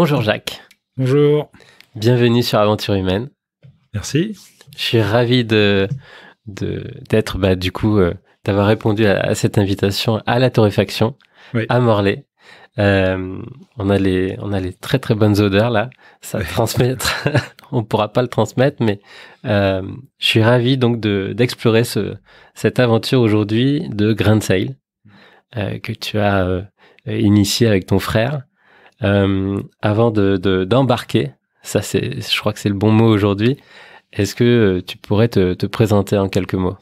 Bonjour Jacques. Bonjour. Bienvenue sur Aventure Humaine. Merci. Je suis ravi de d'être bah, du coup euh, d'avoir répondu à, cette invitation à la torréfaction à Morlaix. Euh, on a les on a très très bonnes odeurs là. Ça transmettre, on pourra pas le transmettre, mais euh, je suis ravi donc de d'explorer ce cette aventure aujourd'hui de Grain Sail que tu as initié avec ton frère. Euh, avant d'embarquer, ça c'est, je crois que c'est le bon mot aujourd'hui. Est-ce que euh, tu pourrais te, présenter en quelques mots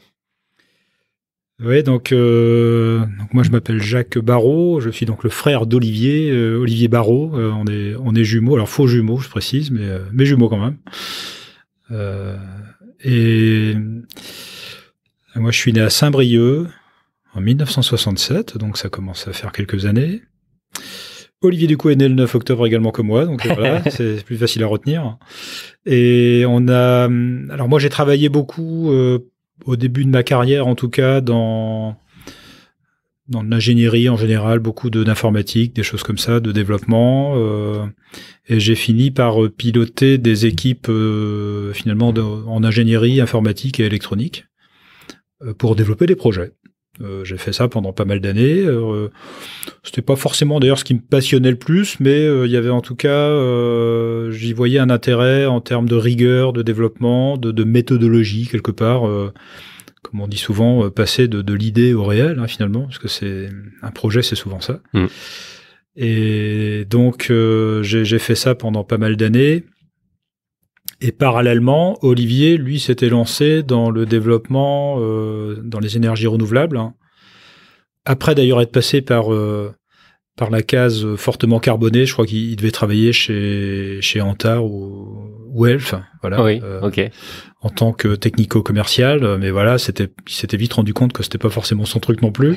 Oui, euh, donc, moi je m'appelle Jacques Barrault, je suis donc le frère d'Olivier, Olivier Barraud, on, est, on est jumeaux, alors faux jumeaux je précise, mais, mais jumeaux quand même. et moi je suis né à Saint-Brieuc en 1967, donc ça commence à faire quelques années. Olivier Ducou est né le 9 octobre également que moi, donc euh, voilà, c'est plus facile à retenir. Et on a, hum, alors moi j'ai travaillé beaucoup euh, au début de ma carrière, en tout cas dans dans l'ingénierie en général, beaucoup d'informatique, des choses comme ça, de développement. Euh, et j'ai fini par piloter des équipes finalement en ingénierie informatique et électronique pour développer des projets. Euh, j'ai fait ça pendant pas mal d'années. Euh, c'était pas forcément d'ailleurs ce qui me passionnait le plus, mais euh, il y avait en tout cas, euh, j'y voyais un intérêt en termes de rigueur, de développement, de, méthodologie quelque part. comme on dit souvent, passer de, l'idée au réel hein, finalement, parce que c'est un projet, c'est souvent ça. Mm. Et donc j'ai fait ça pendant pas mal d'années. Et parallèlement, Olivier, lui, s'était lancé dans le développement euh, dans les énergies renouvelables. Hein. Après d'ailleurs être passé par, euh, par la case fortement carbonée, je crois qu'il devait travailler chez, chez Antar ou, Elf, voilà, oui, euh, en tant que technico-commercial. Mais voilà, il s'était vite rendu compte que c'était pas forcément son truc non plus.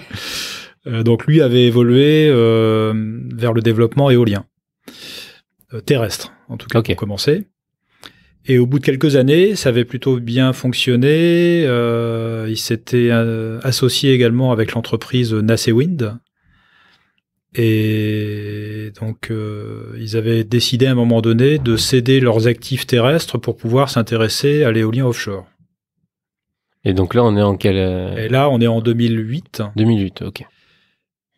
donc lui avait évolué vers le développement éolien terrestre, en tout cas pour commencer. Et au bout de quelques années, ça avait plutôt bien fonctionné. Euh, ils s'étaient euh, associés également avec l'entreprise Wind. Et donc, euh, ils avaient décidé à un moment donné de céder leurs actifs terrestres pour pouvoir s'intéresser à l'éolien offshore. Et donc là, on est en quel... Et là, on est en 2008. 2008, ok.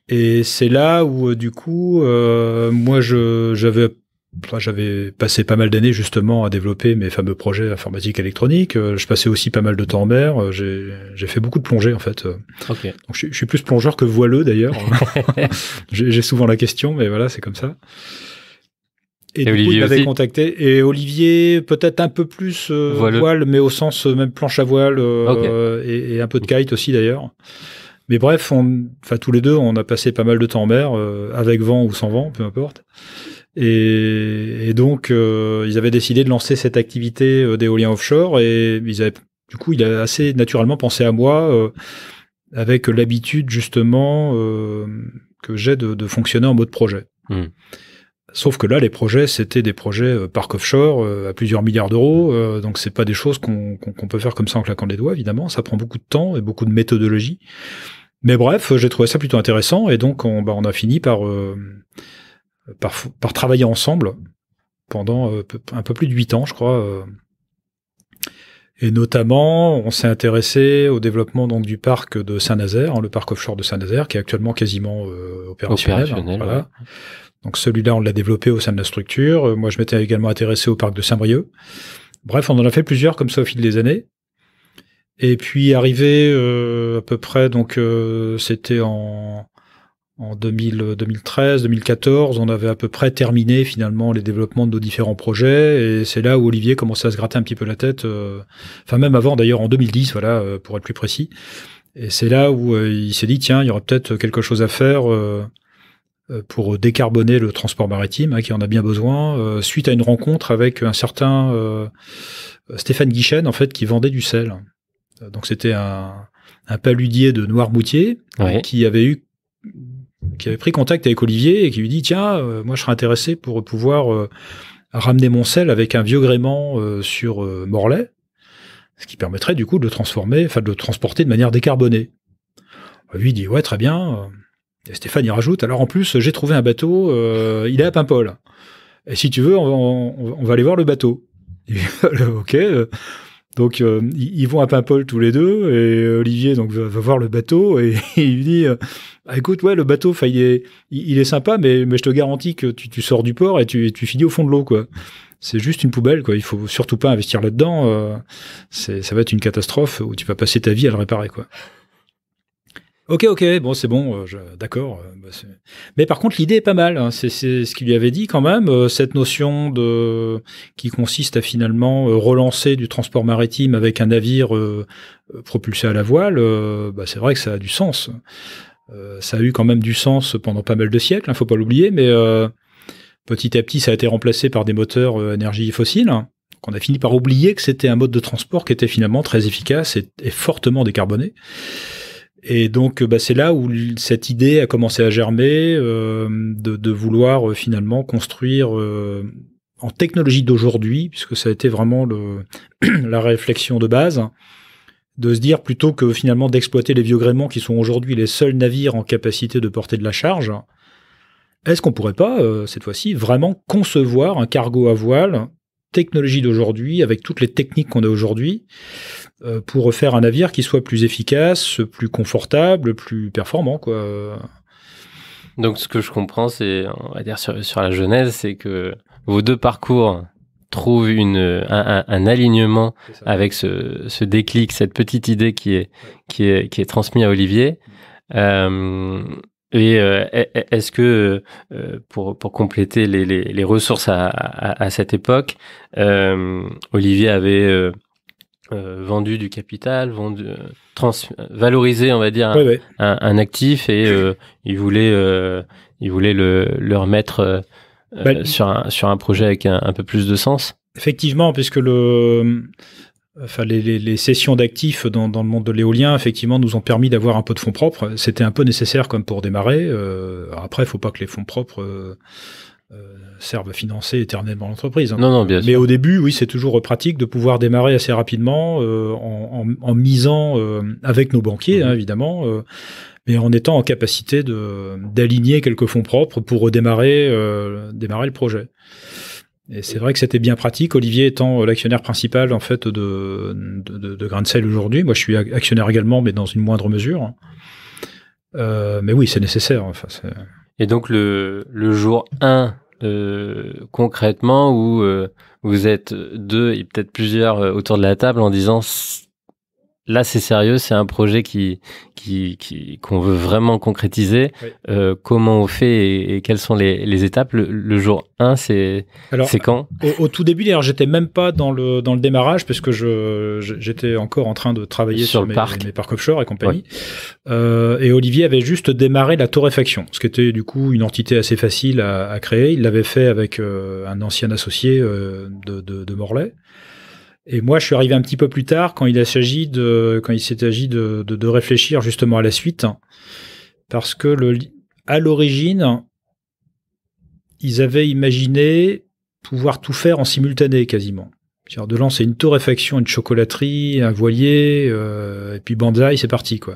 Et c'est là où, du coup, moi, j'avais j'avais passé pas mal d'années justement à développer mes fameux projets informatiques électroniques. Euh, je passais aussi pas mal de temps en mer. Euh, j'ai fait beaucoup de plongée en fait. Euh, donc, je, suis plus plongeur que voileux d'ailleurs. j'ai souvent la question, mais voilà, c'est comme ça. Et, du Olivier coup, contacté. Et Olivier, peut-être un peu plus voile, mais au sens même planche à voile ah, et, un peu de kite aussi d'ailleurs. Mais bref, on, tous les deux, on a passé pas mal de temps en mer, avec vent ou sans vent, peu importe. Et, et donc, euh, ils avaient décidé de lancer cette activité euh, d'éolien offshore et ils avaient, du coup, il a assez naturellement pensé à moi euh, avec l'habitude justement que j'ai de, de, fonctionner en mode projet. Hmm. Sauf que là, les projets, c'était des projets parc offshore à plusieurs milliards d'euros. donc, c'est pas des choses qu'on peut faire comme ça en claquant des doigts, évidemment. Ça prend beaucoup de temps et beaucoup de méthodologie. Mais bref, j'ai trouvé ça plutôt intéressant et donc on, bah, on a fini par par, travailler ensemble pendant euh, un peu plus de 8 ans, je crois. Euh. Et notamment, on s'est intéressé au développement donc du parc de Saint-Nazaire, hein, le parc offshore de Saint-Nazaire, qui est actuellement quasiment euh, opérationnel. Hein, donc celui-là, on l'a développé au sein de la structure. Moi, je m'étais également intéressé au parc de Saint-Brieuc. Bref, on en a fait plusieurs comme ça au fil des années. Et puis arrivé à peu près, donc c'était en en 2000, 2013, 2014, on avait à peu près terminé finalement les développements de nos différents projets, et c'est là où Olivier commençait à se gratter un petit peu la tête. Euh, enfin, même avant d'ailleurs, en 2010, voilà, euh, pour être plus précis. Et c'est là où euh, il s'est dit tiens, il y aurait peut-être quelque chose à faire pour décarboner le transport maritime, hein, qui en a bien besoin. suite à une rencontre avec un certain Stéphane Guichen, en fait, qui vendait du sel. Donc c'était un, un paludier de Noirmoutier qui avait eu qui avait pris contact avec Olivier et qui lui dit tiens, euh, moi je serais intéressé pour pouvoir euh, ramener mon sel avec un vieux gréement euh, sur Morlaix, ce qui permettrait du coup de le transformer, enfin de le transporter de manière décarbonée. Lui dit ouais très bien. Et Stéphane y rajoute alors en plus j'ai trouvé un bateau, il est à Paimpol. Et si tu veux, on va, va aller voir le bateau. ok. Donc euh, ils vont à Paimpol tous les deux et Olivier donc va, voir le bateau et, il dit euh, bah, écoute ouais le bateau il est, il est sympa mais, je te garantis que tu, sors du port et tu, finis au fond de l'eau quoi. C'est juste une poubelle quoi. Il faut surtout pas investir là-dedans. Euh, ça va être une catastrophe où tu vas passer ta vie à le réparer quoi. Ok, ok, bon, c'est bon, euh, d'accord. Euh, bah, mais par contre, l'idée est pas mal. Hein, c'est ce qu'il lui avait dit quand même, euh, cette notion de qui consiste à finalement relancer du transport maritime avec un navire propulsé à la voile. Bah, c'est vrai que ça a du sens. ça a eu quand même du sens pendant pas mal de siècles, il hein, faut pas l'oublier, mais petit à petit, ça a été remplacé par des moteurs énergie fossile. Hein. on a fini par oublier que c'était un mode de transport qui était finalement très efficace et fortement décarboné. Et donc, bah, c'est là où cette idée a commencé à germer euh, de, vouloir euh, finalement construire euh, en technologie d'aujourd'hui, puisque ça a été vraiment la réflexion de base, de se dire plutôt que finalement d'exploiter les vieux gréements qui sont aujourd'hui les seuls navires en capacité de porter de la charge, est-ce qu'on pourrait pas, cette fois-ci, vraiment concevoir un cargo à voile technologie d'aujourd'hui, avec toutes les techniques qu'on a aujourd'hui, euh, pour faire un navire qui soit plus efficace, plus confortable, plus performant, quoi. Donc, ce que je comprends, c'est, on va dire sur, la genèse, c'est que vos deux parcours trouvent une, un, alignement avec ce, déclic, cette petite idée qui est, qui est, transmise à Olivier. Euh, et euh, e, e, est-ce que, euh, pour, pour compléter les, les, les ressources à, à, cette époque, euh, Olivier avait euh, vendu du capital, vendu, trans, valorisé, on va dire, un, actif et il voulait, il voulait le, le remettre bah, sur, un, sur un projet avec un, un peu plus de sens Effectivement, puisque le, enfin les, sessions d'actifs dans, le monde de l'éolien, effectivement, nous ont permis d'avoir un peu de fonds propres. C'était un peu nécessaire comme pour démarrer. Euh, après, il faut pas que les fonds propres euh, euh, servent à financer éternellement l'entreprise. Hein. Mais au début, oui, c'est toujours pratique de pouvoir démarrer assez rapidement en, misant avec nos banquiers, mhm. hein, évidemment mais en étant en capacité d'aligner quelques fonds propres pour redémarrer démarrer le projet. Et c'est vrai que c'était bien pratique. Olivier étant euh, l'actionnaire principal en fait de, de, de Grain de Sel aujourd'hui. Moi, je suis actionnaire également, mais dans une moindre mesure. Euh, mais oui, c'est nécessaire. Et donc le, jour 1, euh, concrètement, où vous êtes deux et peut-être plusieurs autour de la table en disant là c'est sérieux, c'est un projet qui qui qu'on veut vraiment concrétiser. Euh, comment on fait et, quelles sont les, les étapes le, jour 1, c'est c'est quand au, tout début, d'ailleurs, j'étais même pas dans le dans le démarrage parce que je j'étais encore en train de travailler sur, le mes, parc. les parcs offshore et compagnie. Euh, et Olivier avait juste démarré la torréfaction, ce qui était du coup une entité assez facile à, créer. Il l'avait fait avec euh, un ancien associé de, de, de Morlaix. Et moi, je suis arrivé un petit peu plus tard quand il s'agit de quand il s'est agi de, de, réfléchir justement à la suite, parce que le, à l'origine, ils avaient imaginé pouvoir tout faire en simultané quasiment. C'est-à-dire de lancer une torréfaction, une chocolaterie, un voilier, euh, et puis Banzai, c'est parti quoi.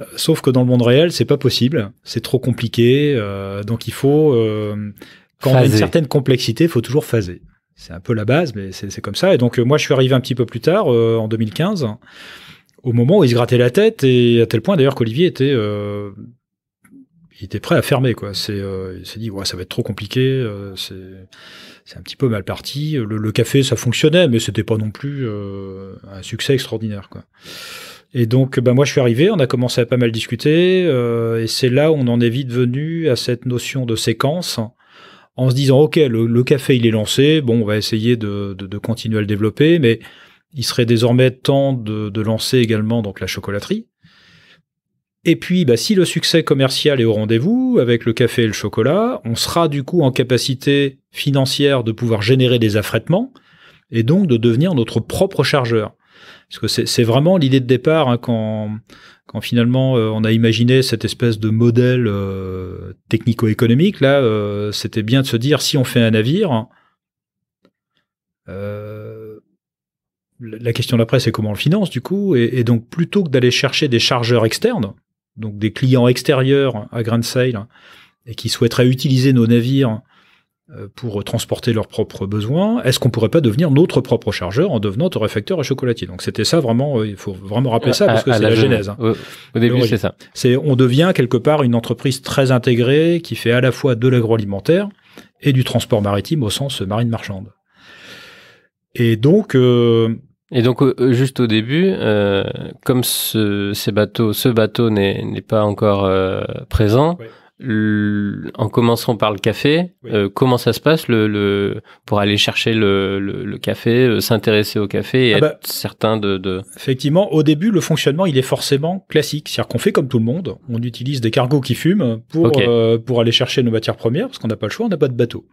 Euh, sauf que dans le monde réel, c'est pas possible, c'est trop compliqué, euh, donc il faut quand il y a une certaine complexité, il faut toujours phaser. C'est un peu la base, mais c'est comme ça. Et donc, euh, moi, je suis arrivé un petit peu plus tard, euh, en 2015, au moment où il se grattait la tête, et à tel point d'ailleurs qu'Olivier était euh, il était prêt à fermer quoi. C'est, il s'est dit ouais ça va être trop compliqué, euh, c'est, un petit peu mal parti. Le, café ça fonctionnait mais c'était pas non plus un succès extraordinaire quoi. Et donc ben moi je suis arrivé, on a commencé à pas mal discuter et c'est là où on en est vite venu à cette notion de séquence en se disant ok le, café il est lancé, bon on va essayer de, continuer à le développer, mais il serait désormais temps de, lancer également donc la chocolaterie. Et puis, bah, si le succès commercial est au rendez-vous avec le café et le chocolat, on sera du coup en capacité financière de pouvoir générer des affrètements et donc de devenir notre propre chargeur. Parce que c'est vraiment l'idée de départ hein, quand, quand finalement euh, on a imaginé cette espèce de modèle euh, technico-économique, là, euh, c'était bien de se dire si on fait un navire, la question d'après c'est comment on le finance du coup, et, donc plutôt que d'aller chercher des chargeurs externes, donc des clients extérieurs à Grand Sail, hein, et qui souhaiteraient utiliser nos navires euh, pour transporter leurs propres besoins, est-ce qu'on pourrait pas devenir notre propre chargeur en devenant réfecteur à chocolatier Donc c'était ça vraiment, euh, il faut vraiment rappeler ça parce que c'est la, genèse. Hein. Au, début c'est ça. C'est on devient quelque part une entreprise très intégrée qui fait à la fois de l'agroalimentaire et du transport maritime au sens marine marchande. Et donc euh, et donc juste au début, comme ce, ces bateaux, ce bateau n'est pas encore présent en commençant par le café, euh, comment ça se passe pour aller chercher le, café, euh, s'intéresser au café et ah bah, certain de, Effectivement, au début, le fonctionnement, il est forcément classique. C'est-à-dire qu'on fait comme tout le monde, on utilise des cargos qui fument pour, euh, pour aller chercher nos matières premières, parce qu'on n'a pas le choix, on n'a pas de bateau.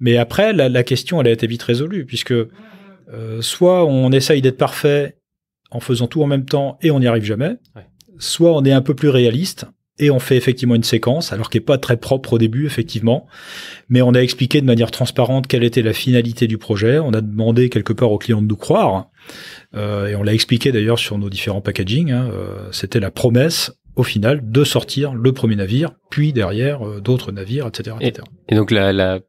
Mais après, la, question, elle a été vite résolue, puisque soit on essaye d'être parfait en faisant tout en même temps et on n'y arrive jamais, soit on est un peu plus réaliste et on fait effectivement une séquence, alors qui est pas très propre au début, effectivement, mais on a expliqué de manière transparente quelle était la finalité du projet, on a demandé quelque part aux clients de nous croire, euh, et on l'a expliqué d'ailleurs sur nos différents packagings, hein, euh, c'était la promesse au final de sortir le premier navire, puis derrière euh, d'autres navires, etc. Et, et donc la, la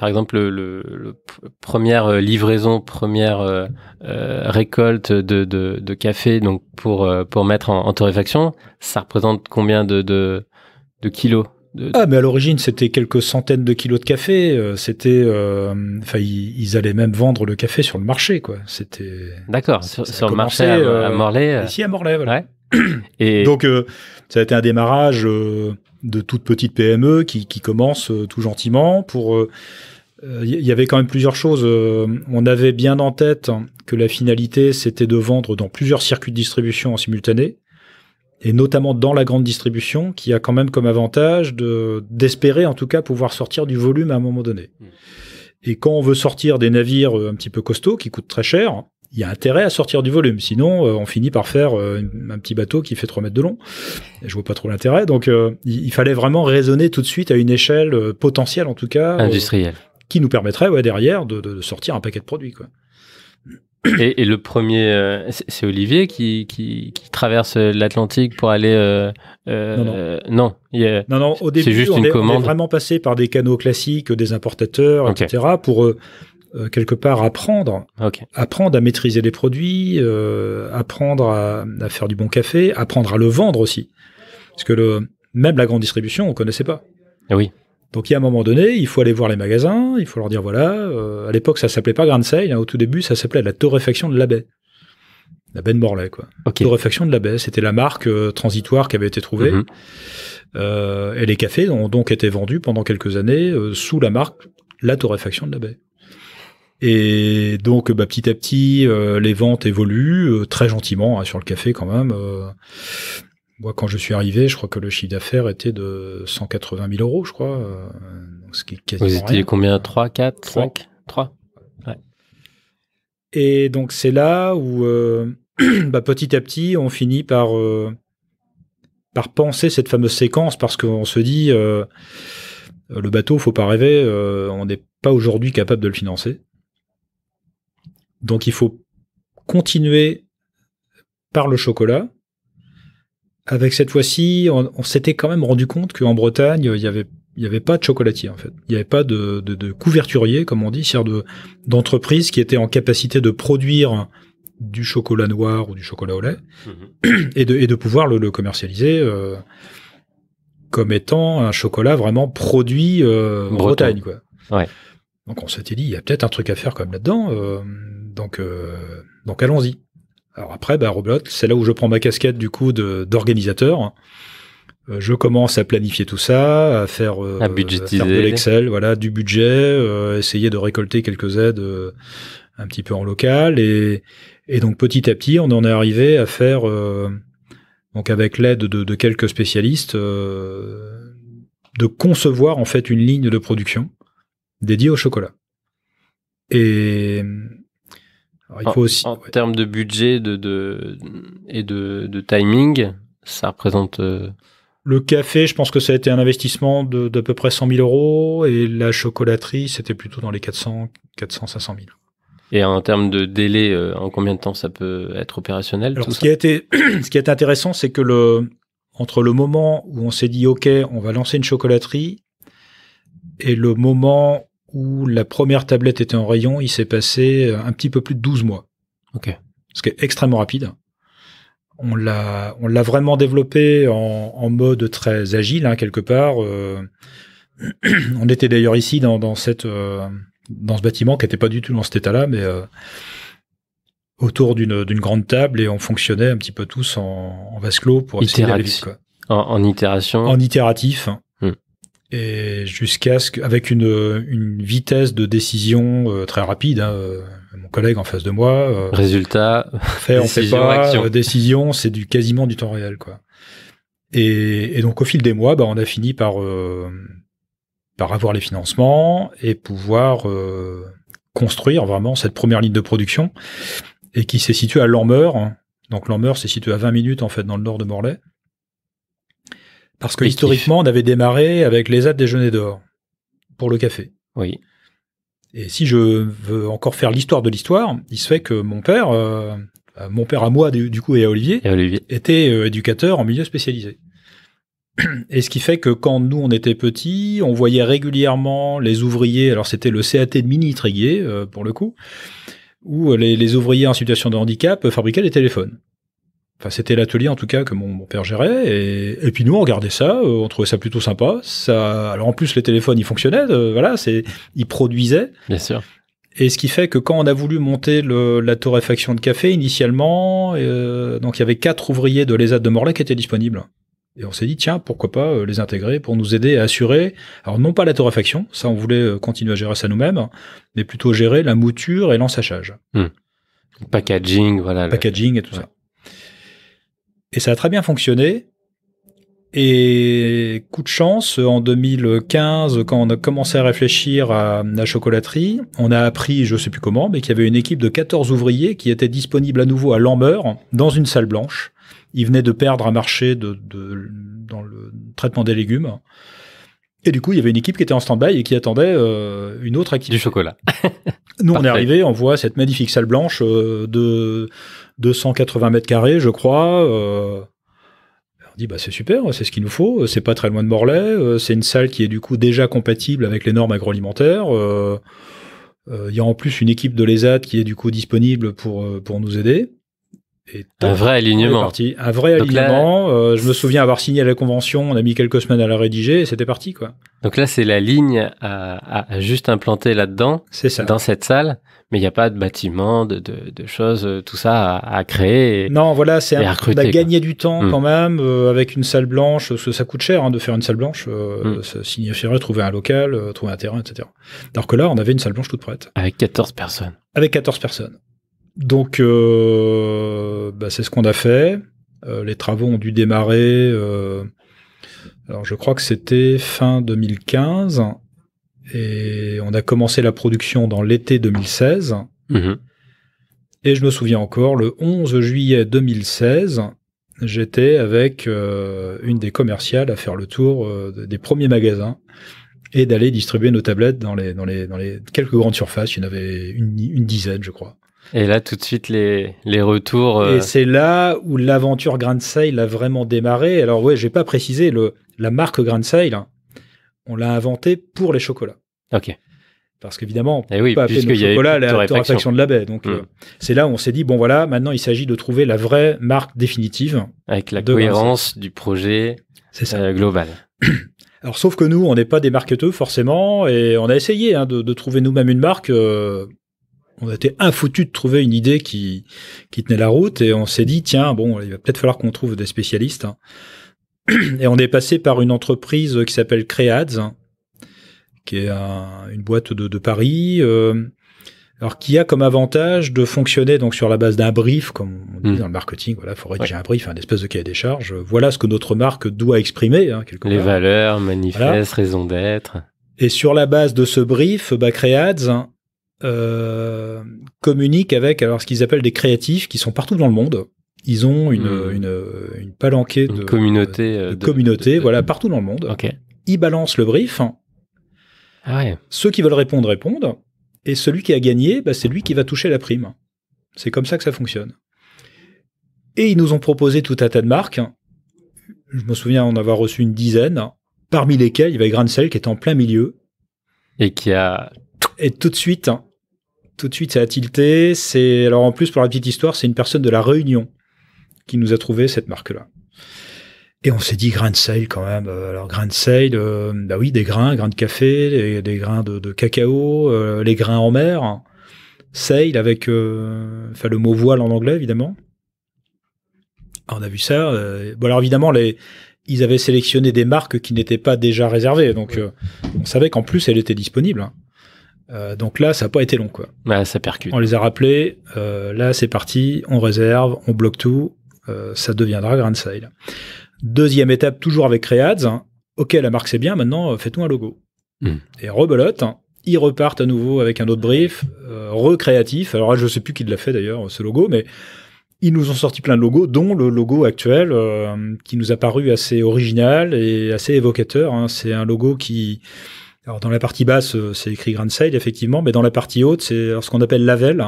par exemple, le, le, première euh, livraison, première euh, euh, récolte de, de, de, café, donc pour pour mettre en, en torréfaction, ça représente combien de de, de kilos de... Ah, mais à l'origine, c'était quelques centaines de kilos de café. c'était, enfin, ils, allaient même vendre le café sur le marché, quoi. C'était. D'accord, sur, le marché à, Morlaix. Ici à Morlaix, voilà. Ouais. Et... Donc, ça a été un démarrage de toutes petites PME qui, qui commence euh, tout gentiment pour il euh, euh, y avait quand même plusieurs choses. On avait bien en tête que la finalité, c'était de vendre dans plusieurs circuits de distribution en simultané, et notamment dans la grande distribution, qui a quand même comme avantage de d'espérer en tout cas pouvoir sortir du volume à un moment donné. Mmh. Et quand on veut sortir des navires un petit peu costauds, qui coûtent très cher, il y a intérêt à sortir du volume. Sinon, euh, on finit par faire euh, un petit bateau qui fait 3 mètres de long. Et je vois pas trop l'intérêt. Donc, euh, il, fallait vraiment raisonner tout de suite à une échelle potentielle, en tout cas. Industrielle. qui nous permettrait, derrière, de, sortir un paquet de produits, quoi. Et, le premier, c'est Olivier qui, traverse l'Atlantique pour aller. non, non. non, au début, on, une vraiment passé par des canaux classiques, des importateurs, etc. pour euh, quelque part apprendre, apprendre à maîtriser les produits, euh, apprendre à, faire du bon café, apprendre à le vendre aussi, parce que le, même la grande distribution, on connaissait pas. Eh oui. Donc il y a un moment donné, il faut aller voir les magasins, il faut leur dire voilà, euh, à l'époque ça s'appelait pas Grand Sale, hein, au tout début ça s'appelait la torréfaction de la baie. La baie de Morlaix, quoi. Okay. Torréfaction de la baie, c'était la marque transitoire qui avait été trouvée. Mhm. et les cafés ont donc été vendus pendant quelques années sous la marque la torréfaction de la baie. Et donc bah, petit à petit, euh, les ventes évoluent euh, très gentiment hein, sur le café quand même. Euh. Moi, quand je suis arrivé, je crois que le chiffre d'affaires était de 180 000 euros, je crois. ce qui Vous étiez combien 3, 4, 5 3 ouais. Et donc, c'est là où, bah, petit à petit, on finit par, par penser cette fameuse séquence parce qu'on se dit le bateau, faut pas rêver, on n'est pas aujourd'hui capable de le financer. Donc il faut continuer par le chocolat. Avec cette fois-ci, on, s'était quand même rendu compte qu'en Bretagne, il n'y avait, y avait pas de chocolatier en fait. Il n'y avait pas de, couverturier, comme on dit, c'est-à-dire d'entreprise qui était en capacité de produire du chocolat noir ou du chocolat au lait mm-hmm. et, de, de pouvoir le, commercialiser euh, comme étant un chocolat vraiment produit euh, en Bretagne. Quoi. Donc on s'était dit, il y a peut-être un truc à faire comme là-dedans. Euh, donc, euh, donc allons-y. Alors après, bah, Roblox, c'est là où je prends ma casquette du coup d'organisateur. Euh, je commence à planifier tout ça, à faire, euh, à budgétiser. l'Excel, voilà, du budget, essayer de récolter quelques aides un petit peu en local. Et, donc petit à petit, on en est arrivé à faire, donc avec l'aide de, de, quelques spécialistes, de concevoir en fait une ligne de production dédiée au chocolat. Et faut en, aussi, en termes de budget et de, timing, ça représente. Euh, le café, je pense que ça a été un investissement d'à peu près 100 000 euros et la chocolaterie, c'était plutôt dans les 400, 400 500 000. Et en termes de délai, euh, en combien de temps ça peut être opérationnel Alors, ce, qui a été, ce qui est intéressant, c'est que le, entre le moment où on s'est dit OK, on va lancer une chocolaterie et le moment où la première tablette était en rayon, il s'est passé euh, un petit peu plus de 12 mois. Ok. Ce qui est extrêmement rapide. On l'a, on l'a vraiment développé en, mode très agile, hein, quelque part. Euh. on était d'ailleurs ici dans, dans cette, euh, dans ce bâtiment qui n'était pas du tout dans cet état-là, mais autour d'une, grande table et on fonctionnait un petit peu tous en, en vase clos pour essayer d'aller vite. En, itération En itératif. Hein et jusqu'à ce qu'avec une, vitesse de décision euh, très rapide, hein, euh, mon collègue en face de moi. Euh, Résultat. fait, on fait pas. décision, c'est du quasiment du temps réel, quoi. Et, donc au fil des mois, bah, on a fini par par avoir les financements et pouvoir construire vraiment cette première ligne de production et qui s'est située à Lormeur. Hein. Donc Lormeur c'est situé à 20 minutes en fait dans le nord de Morlaix. Parce que historiquement, on avait démarré avec les aides déjeuner dehors pour le café. Oui. Et si je veux encore faire l'histoire de l'histoire, il se fait que mon père, euh, mon père à moi du, coup et à Olivier, était euh, éducateur en milieu spécialisé. Et ce qui fait que quand nous on était petits, on voyait régulièrement les ouvriers. Alors c'était le CAT de Mini Tréguier euh, pour le coup, où les, les, ouvriers en situation de handicap fabriquaient des téléphones. Enfin, c'était l'atelier en tout cas que mon, père gérait. Et, puis nous, on regardait ça, euh, on trouvait ça plutôt sympa. Ça, alors en plus, les téléphones, ils fonctionnaient. Euh, voilà, c'est, ils produisaient. Bien sûr. Et ce qui fait que quand on a voulu monter le, la torréfaction de café initialement, euh, donc il y avait quatre ouvriers de l'ESAD de Morlaix qui étaient disponibles. Et on s'est dit, tiens, pourquoi pas les intégrer pour nous aider à assurer, alors non pas la torréfaction, ça on voulait continuer à gérer ça nous-mêmes, mais plutôt gérer la mouture et l'ensachage. Hmm. Packaging, voilà. Packaging et tout ça. Et ça a très bien fonctionné. Et coup de chance, en 2015, quand on a commencé à réfléchir à la chocolaterie, on a appris, je ne sais plus comment, mais qu'il y avait une équipe de 14 ouvriers qui était disponible à nouveau à Lambert, dans une salle blanche. Ils venaient de perdre un marché de, dans le traitement des légumes. Et du coup, il y avait une équipe qui était en stand-by et qui attendait euh, une autre équipe. Du chocolat. Nous, on est arrivé, on voit cette magnifique salle blanche euh, de 280 mètres carrés, je crois. Euh, on dit bah c'est super, c'est ce qu'il nous faut. C'est pas très loin de Morlaix. Euh, c'est une salle qui est du coup déjà compatible avec les normes agroalimentaires. Euh, il y a en plus une équipe de l'ESAT qui est du coup disponible pour pour nous aider. Et un vrai alignement. Un vrai alignement. je me souviens avoir signé la convention, on a mis quelques semaines à la rédiger et c'était parti. quoi. Donc là, c'est la ligne à juste implanter là-dedans, dans cette salle mais il n'y a pas de bâtiment, de, de, choses, euh, tout ça à, créer. non, voilà, c'est un, on a gagné du temps mm. quand même euh, avec une salle blanche, parce que ça coûte cher hein, de faire une salle blanche. Euh, mm. Ça signifierait trouver un local, trouver un terrain, etc. Alors que là, on avait une salle blanche toute prête. Avec 14 personnes. Avec 14 personnes. Donc, bah, c'est ce qu'on a fait. les travaux ont dû démarrer. alors, je crois que c'était fin 2015. Et on a commencé la production dans l'été 2016. Mhm. Et je me souviens encore, le 11 juillet 2016, j'étais avec euh, une des commerciales à faire le tour euh, des premiers magasins et d'aller distribuer nos tablettes dans les, quelques grandes surfaces. Il y en avait une, dizaine, je crois. Et là, tout de suite, les, retours. Euh, et c'est là où l'aventure Grand Sale a vraiment démarré. Alors, je n'ai pas précisé, le, la marque Grand Sale, hein. on l'a inventée pour les chocolats. Ok. Parce qu'évidemment, on ne peut pas appeler la torréfaction de la baie. Donc, hmm. euh, c'est là où on s'est dit, bon voilà, maintenant il s'agit de trouver la vraie marque définitive. Avec la cohérence du projet euh, global. Alors, sauf que nous, on n'est pas des marketeurs forcément, et on a essayé hein, de, trouver nous-mêmes une marque. Euh, on a été infoutus de trouver une idée qui, tenait la route, et on s'est dit, tiens, bon, il va peut-être falloir qu'on trouve des spécialistes. Hein. Et on est passé par une entreprise qui s'appelle Creads, qui est une boîte de, Paris. Euh, alors, qui a comme avantage de fonctionner donc sur la base d'un brief, comme on dit hmm. dans le marketing, voilà, faut rédiger un brief, un espèce de cahier des charges. Voilà ce que notre marque doit exprimer. Hein, Les valeurs, manifestes, raison d'être. Et sur la base de ce brief, bah, euh, communique avec alors ce qu'ils appellent des créatifs qui sont partout dans le monde. Ils ont une, hmm. une, une palanquée euh, de communautés, voilà, partout dans le monde. Ils balancent le brief. Ah Ceux qui veulent répondre répondent, et celui qui a gagné, bah, c'est lui qui va toucher la prime. C'est comme ça que ça fonctionne. Et ils nous ont proposé tout un tas de marques. Je me souviens en avoir reçu une dizaine, parmi lesquelles il y avait Grain qui était en plein milieu. Et qui a. Et tout de suite, tout de suite, ça a tilté. C'est alors en plus pour la petite histoire, c'est une personne de la Réunion qui nous a trouvé cette marque-là. Et on s'est dit grain de sel quand même. Euh, alors grain de sel, euh, bah oui, des grains, grains de café, des, grains de, cacao, euh, les grains en mer. Hein. Sale » avec, enfin le mot voile en anglais évidemment. Ah, on a vu ça. bon alors évidemment les, ils avaient sélectionné des marques qui n'étaient pas déjà réservées, donc on savait qu'en plus elle était disponible. Hein. donc là, ça n'a pas été long, quoi. Bah, ça percute. On les a rappelés. là, c'est parti. On réserve, on bloque tout. ça deviendra grain de sel. Deuxième étape, toujours avec Créades. Hein. Ok, la marque c'est bien, maintenant euh, faites-nous un logo. Hmm. Et rebelote, hein. ils repartent à nouveau avec un autre brief, euh, recréatif. Alors je ne sais plus qui l'a fait d'ailleurs, ce logo, mais ils nous ont sorti plein de logos, dont le logo actuel, euh, qui nous a paru assez original et assez évocateur. Hein. C'est un logo qui... Alors dans la partie basse, c'est écrit Grand Sale, effectivement, mais dans la partie haute, c'est ce qu'on appelle Lavel.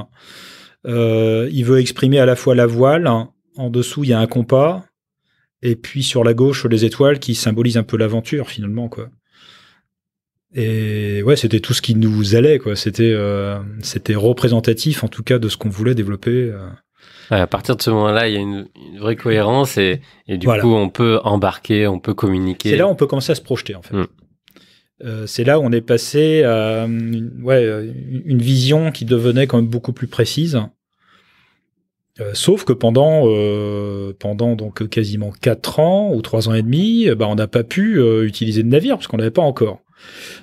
il veut exprimer à la fois la voile, en dessous il y a un compas, et puis sur la gauche, les étoiles qui symbolisent un peu l'aventure finalement, quoi. Et ouais, c'était tout ce qui nous allait, quoi. C'était euh, c'était représentatif en tout cas de ce qu'on voulait développer. Euh. À partir de ce moment-là, il y a une, vraie cohérence et, et du coup, on peut embarquer, on peut communiquer. C'est là où on peut commencer à se projeter, en fait. Hmm. Euh, c'est là où on est passé à ouais, une vision qui devenait quand même beaucoup plus précise euh, sauf que pendant euh, pendant donc quasiment quatre ans ou trois ans et demi, euh, bah, on n'a pas pu utiliser de navire parce qu'on n'avait pas encore.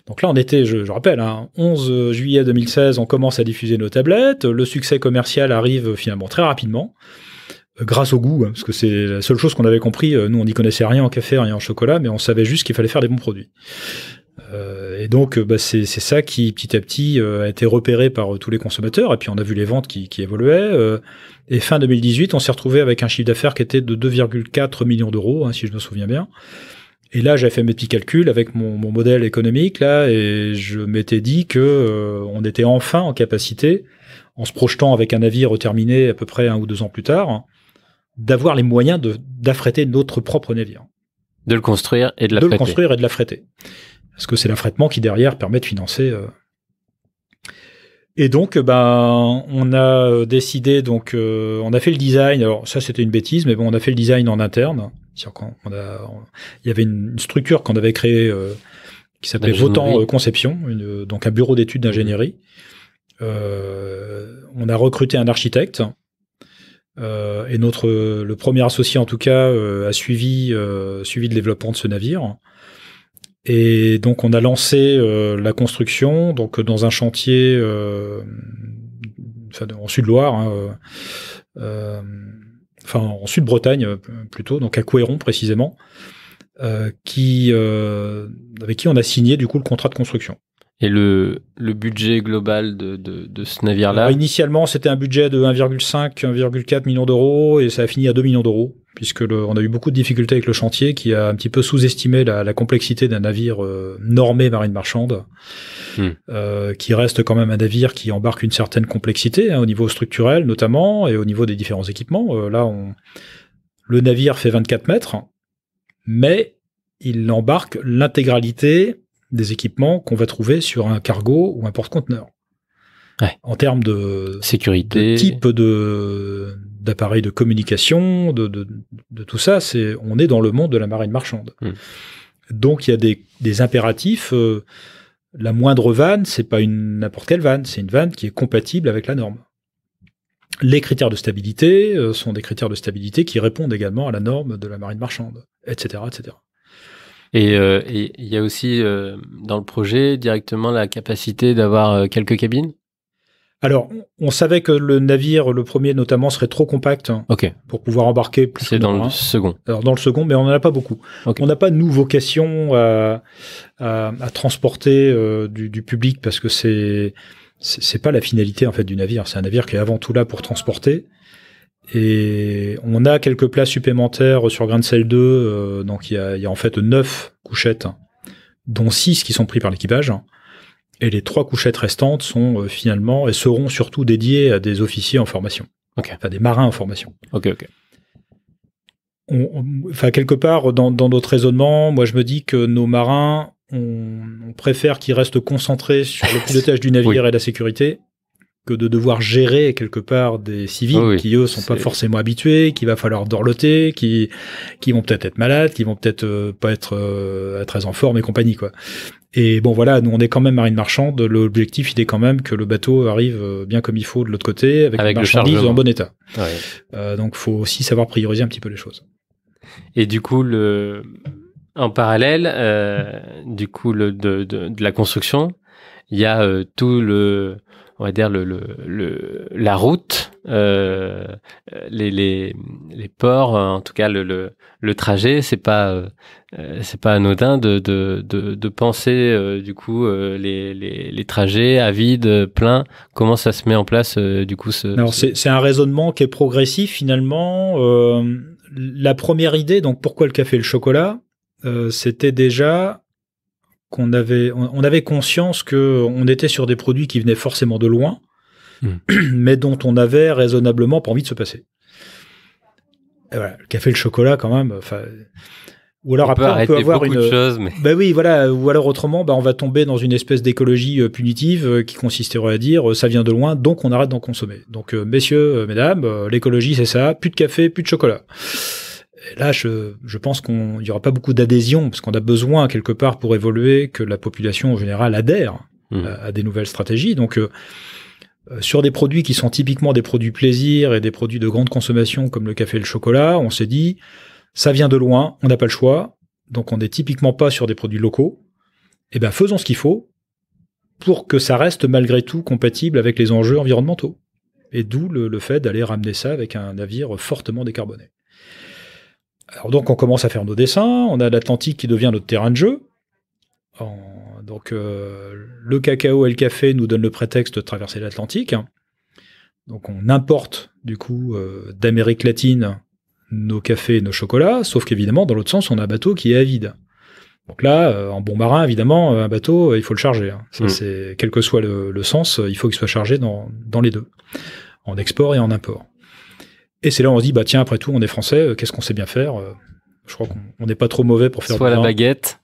Donc là, on était, je, rappelle, hein, 11 juillet 2016, on commence à diffuser nos tablettes. Le succès commercial arrive finalement très rapidement, grâce au goût, hein, parce que c'est la seule chose qu'on avait compris. Nous, on n'y connaissait rien en café, rien en chocolat, mais on savait juste qu'il fallait faire des bons produits. Euh, et donc, euh, bah, c'est ça qui, petit à petit, euh, a été repéré par tous les consommateurs. Et puis, on a vu les ventes qui, évoluaient. et fin 2018, on s'est retrouvé avec un chiffre d'affaires qui était de 2,4 millions d'euros, hein, si je me souviens bien. Et là, j'avais fait mes petits calculs avec mon, modèle économique là, et je m'étais dit que on était enfin en capacité, en se projetant avec un navire terminé à peu près un ou deux ans plus tard, d'avoir les moyens d'affréter notre propre navire. De le construire et de l'affréter. De le construire et de l'affréter. Parce que c'est l'affrètement qui derrière permet de financer. Euh. Et donc, euh, ben, on a euh, décidé, donc, on a fait le design. Alors, ça, c'était une bêtise, mais bon, on a fait le design en interne. il y avait une, structure qu'on avait créée qui s'appelait Votant Conception, donc un bureau d'études d'ingénierie. on a recruté un architecte. et notre, le premier associé, en tout cas, a suivi, suivi le développement de ce navire. Et donc on a lancé euh, la construction donc dans un chantier euh, en Sud-Loire, hein, euh, enfin en Sud-Bretagne plutôt, donc à Couéron précisément, qui avec qui on a signé du coup le contrat de construction. Et le, budget global de, de ce navire-là Initialement, c'était un budget de 1,5, 1,4 million d'euros et ça a fini à 2 millions d'euros puisque on a eu beaucoup de difficultés avec le chantier qui a un petit peu sous-estimé la, complexité d'un navire euh, normé marine marchande, hmm. euh, qui reste quand même un navire qui embarque une certaine complexité hein, au niveau structurel notamment et au niveau des différents équipements. Euh, là, on, le navire fait 24 mètres, mais il embarque l'intégralité des équipements qu'on va trouver sur un cargo ou un porte-conteneur. En termes de sécurité, type de d'appareils de communication, de, tout ça, c'est on est dans le monde de la marine marchande. Hmm. Donc il y a des, impératifs. Euh, la moindre vanne, c'est pas une n'importe quelle vanne, c'est une vanne qui est compatible avec la norme. Les critères de stabilité euh, sont des critères de stabilité qui répondent également à la norme de la marine marchande, etc., etc. Euh, et il y a aussi dans le projet directement la capacité d'avoir quelques cabines alors, on savait que le navire, le premier notamment, serait trop compact hein, pour pouvoir embarquer plus. C'est dans le second. Alors dans le second, mais on n'en a pas beaucoup. On n'a pas nous vocation à, transporter euh, du, public parce que c'est c'est pas la finalité en fait du navire. C'est un navire qui est avant tout là pour transporter. Et on a quelques places supplémentaires sur Grain de 2. donc il y a, y a, en fait neuf couchettes, dont six qui sont pris par l'équipage et les trois couchettes restantes sont euh, finalement et seront surtout dédiées à des officiers en formation. Okay. Enfin, des marins en formation. Ok, ok. On, enfin, quelque part, dans, dans, notre raisonnement, moi, je me dis que nos marins, on, préfère qu'ils restent concentrés sur le pilotage du navire et la sécurité que de devoir gérer quelque part des civils qui eux sont pas forcément habitués, qui va falloir dorloter, qui qui vont peut-être être malades, qui vont peut-être euh, pas être euh, très en forme et compagnie quoi. Et bon voilà, nous on est quand même marine marchande. L'objectif il est quand même que le bateau arrive euh, bien comme il faut de l'autre côté avec, avec marchandises en bon état. Ouais. Euh, donc faut aussi savoir prioriser un petit peu les choses. Et du coup le en parallèle euh, du coup le, de, de, de la construction, il y a euh, tout le on va dire le, le la route euh, les, les, les, ports, hein, en tout cas le, le, trajet, c'est pas euh, euh, c'est pas anodin de, de, de, penser du coup les, les, les, trajets à vide, plein. Comment ça se met en place du coup ce, Alors c'est un raisonnement qui est progressif finalement. la première idée, donc pourquoi le café et le chocolat, c'était déjà qu'on avait on avait conscience que on était sur des produits qui venaient forcément de loin Hmm. mais dont on avait raisonnablement pas envie de se passer. Et voilà, le café, le chocolat, quand même. ou alors après, on peut avoir une. chose bah ben oui, voilà. Ou alors autrement, ben, on va tomber dans une espèce d'écologie euh, punitive euh, qui consisterait à dire euh, ça vient de loin, donc on arrête d'en consommer. Donc, messieurs, mesdames, l'écologie, c'est ça. Plus de café, plus de chocolat. là, je, je pense qu'il n'y aura pas beaucoup d'adhésion, parce qu'on a besoin, quelque part, pour évoluer, que la population en général adhère à, hmm. à, des nouvelles stratégies. Donc, euh, sur des produits qui sont typiquement des produits plaisir et des produits de grande consommation comme le café et le chocolat, on s'est dit, ça vient de loin, on n'a pas le choix, donc on n'est typiquement pas sur des produits locaux. Eh bien, faisons ce qu'il faut pour que ça reste malgré tout compatible avec les enjeux environnementaux. Et d'où le, fait d'aller ramener ça avec un navire fortement décarboné. Alors donc on commence à faire nos dessins, on a l'Atlantique qui devient notre terrain de jeu. En donc euh, le cacao et le café nous donnent le prétexte de traverser l'Atlantique. Donc on importe du coup euh, d'Amérique latine nos cafés et nos chocolats, sauf qu'évidemment dans l'autre sens on a un bateau qui est à vide. Donc là, euh, en bon marin, évidemment, un bateau, il faut le charger. Hein. Mm. quel que soit le, sens, il faut qu'il soit chargé dans, dans, les deux, en export et en import. Et c'est là où on se dit, bah tiens, après tout, on est français, qu'est-ce qu'on sait bien faire je crois qu'on n'est pas trop mauvais pour faire Soit la baguette.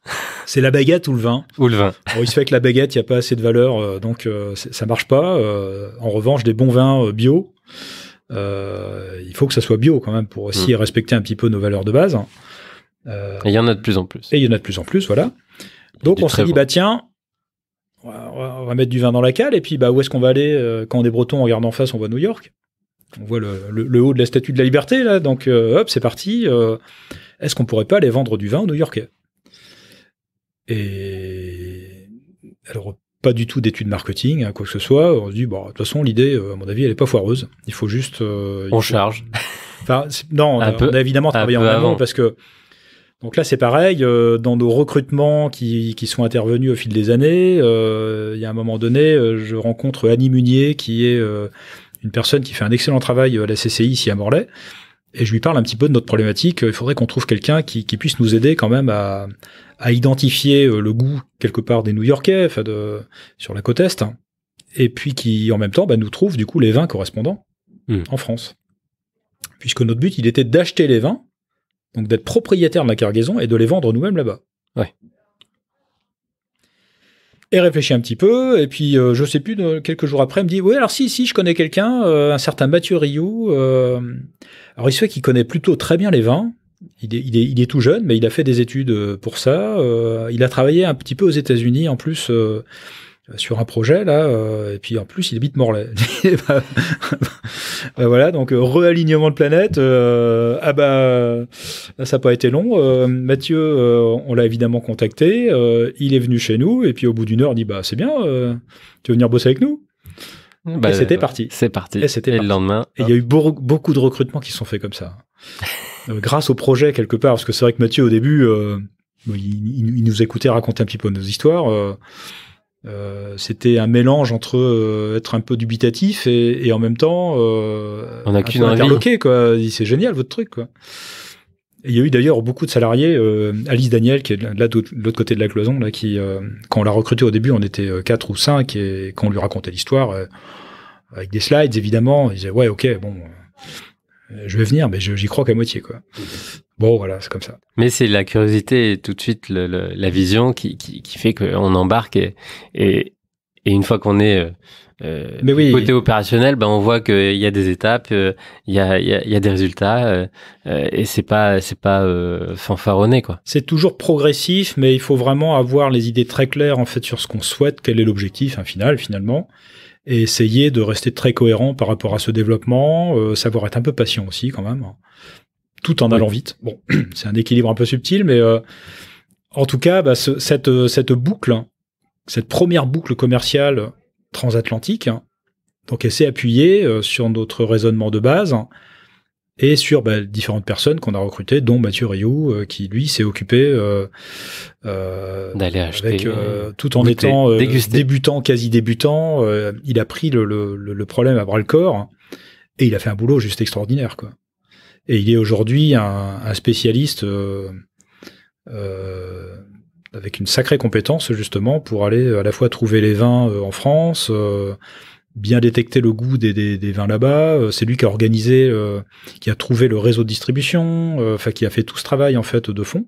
C'est la baguette ou le vin. Ou le vin. il se fait que la baguette, il n'y a pas assez de valeur, euh, donc euh, ça marche pas. Euh, en revanche, des bons vins bio, il faut que ça soit bio quand même pour aussi hmm. respecter un petit peu nos valeurs de base. et il y en a de plus en plus. Et il y en a de plus en plus, voilà. Donc on se dit, bah tiens, on va, mettre du vin dans la cale, et puis bah, où est-ce qu'on va aller Quand on est breton, on regarde en face, on voit New York. On voit le, haut de la statue de la liberté, là. Donc hop, c'est parti est-ce qu'on pourrait pas aller vendre du vin aux New-Yorkais Et alors pas du tout d'études marketing, hein, quoi que ce soit. On se dit, bon, de toute façon, l'idée, euh, à mon avis, elle est pas foireuse. Il faut juste. Euh, on charge. non, on a, évidemment travaillé en avant. parce que. Donc là, c'est pareil. Euh, dans nos recrutements qui, sont intervenus au fil des années, il y a un moment donné, je rencontre Annie Munier, qui est une personne qui fait un excellent travail à la CCI ici à Morlaix, et je lui parle un petit peu de notre problématique. Il faudrait qu'on trouve quelqu'un qui, puisse nous aider quand même à, identifier euh, le goût quelque part des New-Yorkais, sur la côte est, et puis qui en même temps bah, nous trouve du coup les vins correspondants hmm. en France, puisque notre but il était d'acheter les vins, donc d'être propriétaire de la cargaison et de les vendre nous-mêmes là-bas. Ouais et réfléchit un petit peu, et puis euh, je sais plus, de, quelques jours après, me dit Oui, alors si, si, je connais quelqu'un, euh, un certain Mathieu Rioux. Euh, alors il se fait qu'il connaît plutôt très bien les vins. Il est, il, est, il est, tout jeune, mais il a fait des études pour ça. il a travaillé un petit peu aux États-Unis en plus sur un projet là euh, et puis en plus il habite Morlaix bah, bah, bah, voilà donc euh, réalignement de planète euh, ah bah ça n'a pas été long Mathieu on l'a évidemment contacté il est venu chez nous et puis au bout d'une heure il dit bah c'est bien tu veux venir bosser avec nous et c'était parti c'est parti et c'était le lendemain et il y a eu beaucoup de recrutements qui se sont faits comme ça grâce au projet quelque part parce que c'est vrai que Mathieu au début il, il, nous écoutait raconter un petit peu nos histoires euh, c'était un mélange entre euh, être un peu dubitatif et, et en même temps euh, on a qu'une interloqué quoi. C'est génial votre truc quoi. il y a eu d'ailleurs beaucoup de salariés. Euh, Alice Daniel qui est de, l'autre côté de la cloison là, qui quand on l'a recrutée au début, on était quatre ou cinq et, qu'on quand on lui racontait l'histoire avec des slides évidemment, il disait ouais ok bon je vais venir mais j'y crois qu'à moitié quoi. Bon, voilà, c'est comme ça. Mais c'est la curiosité et tout de suite le, la vision qui, qui, qui fait qu'on embarque et, et, une fois qu'on est euh, euh, Mais côté opérationnel, ben on voit qu'il y a des étapes, euh, il y, a, y, a, des résultats et c'est pas c'est pas fanfaronné quoi. C'est toujours progressif, mais il faut vraiment avoir les idées très claires en fait sur ce qu'on souhaite, quel est l'objectif hein, final finalement et essayer de rester très cohérent par rapport à ce développement, savoir être un peu patient aussi quand même, hein tout en allant vite. Bon, c'est un équilibre un peu subtil, mais euh, en tout cas, bah, cette, euh, cette boucle, hein, cette première boucle commerciale transatlantique, hein, donc elle s'est appuyée euh, sur notre raisonnement de base et sur bah, différentes personnes qu'on a recrutées, dont Mathieu Rioux, qui lui s'est occupé d'aller avec, tout en étant débutant, quasi débutant, il a pris le, le, problème à bras le corps et il a fait un boulot juste extraordinaire, quoi. Et il est aujourd'hui un, spécialiste euh, euh, avec une sacrée compétence justement pour aller euh, à la fois trouver les vins en France, bien détecter le goût des, vins là-bas. C'est lui qui a organisé, qui a trouvé le réseau de distribution, enfin qui a fait tout ce travail en fait de fond.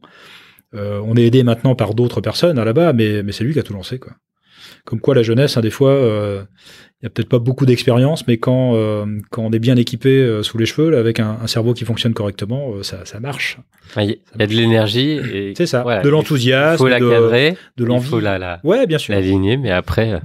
on est aidé maintenant par d'autres personnes là-bas, mais, mais c'est lui qui a tout lancé quoi comme quoi la jeunesse, hein, des fois, il n'y a peut-être pas beaucoup d'expérience, mais quand, euh, quand on est bien équipé euh, sous les cheveux, avec un, cerveau qui fonctionne correctement, euh, ça, ça, marche. Il y, a de l'énergie. C'est ça, de l'enthousiasme. Il faut la de, l'envie. Il faut ouais, bien sûr. l'aligner, mais après.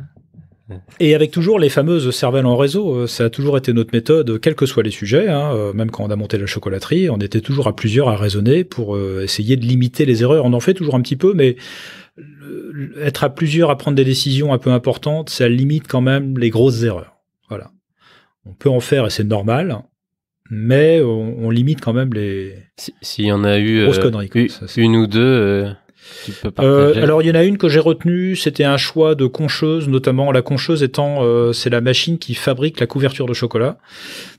Et avec toujours les fameuses cervelles en réseau, ça a toujours été notre méthode, quels que soient les sujets, hein, même quand on a monté la chocolaterie, on était toujours à plusieurs à raisonner pour essayer de limiter les erreurs. On en fait toujours un petit peu, mais être à plusieurs à prendre des décisions un peu importantes, ça limite quand même les grosses erreurs. Voilà. On peut en faire et c'est normal, mais on, limite quand même les. S'il y en a eu euh, grosses conneries, une, ou deux. Euh, euh, alors il y en a une que j'ai retenue, c'était un choix de concheuse, notamment la concheuse étant c'est la machine qui fabrique la couverture de chocolat,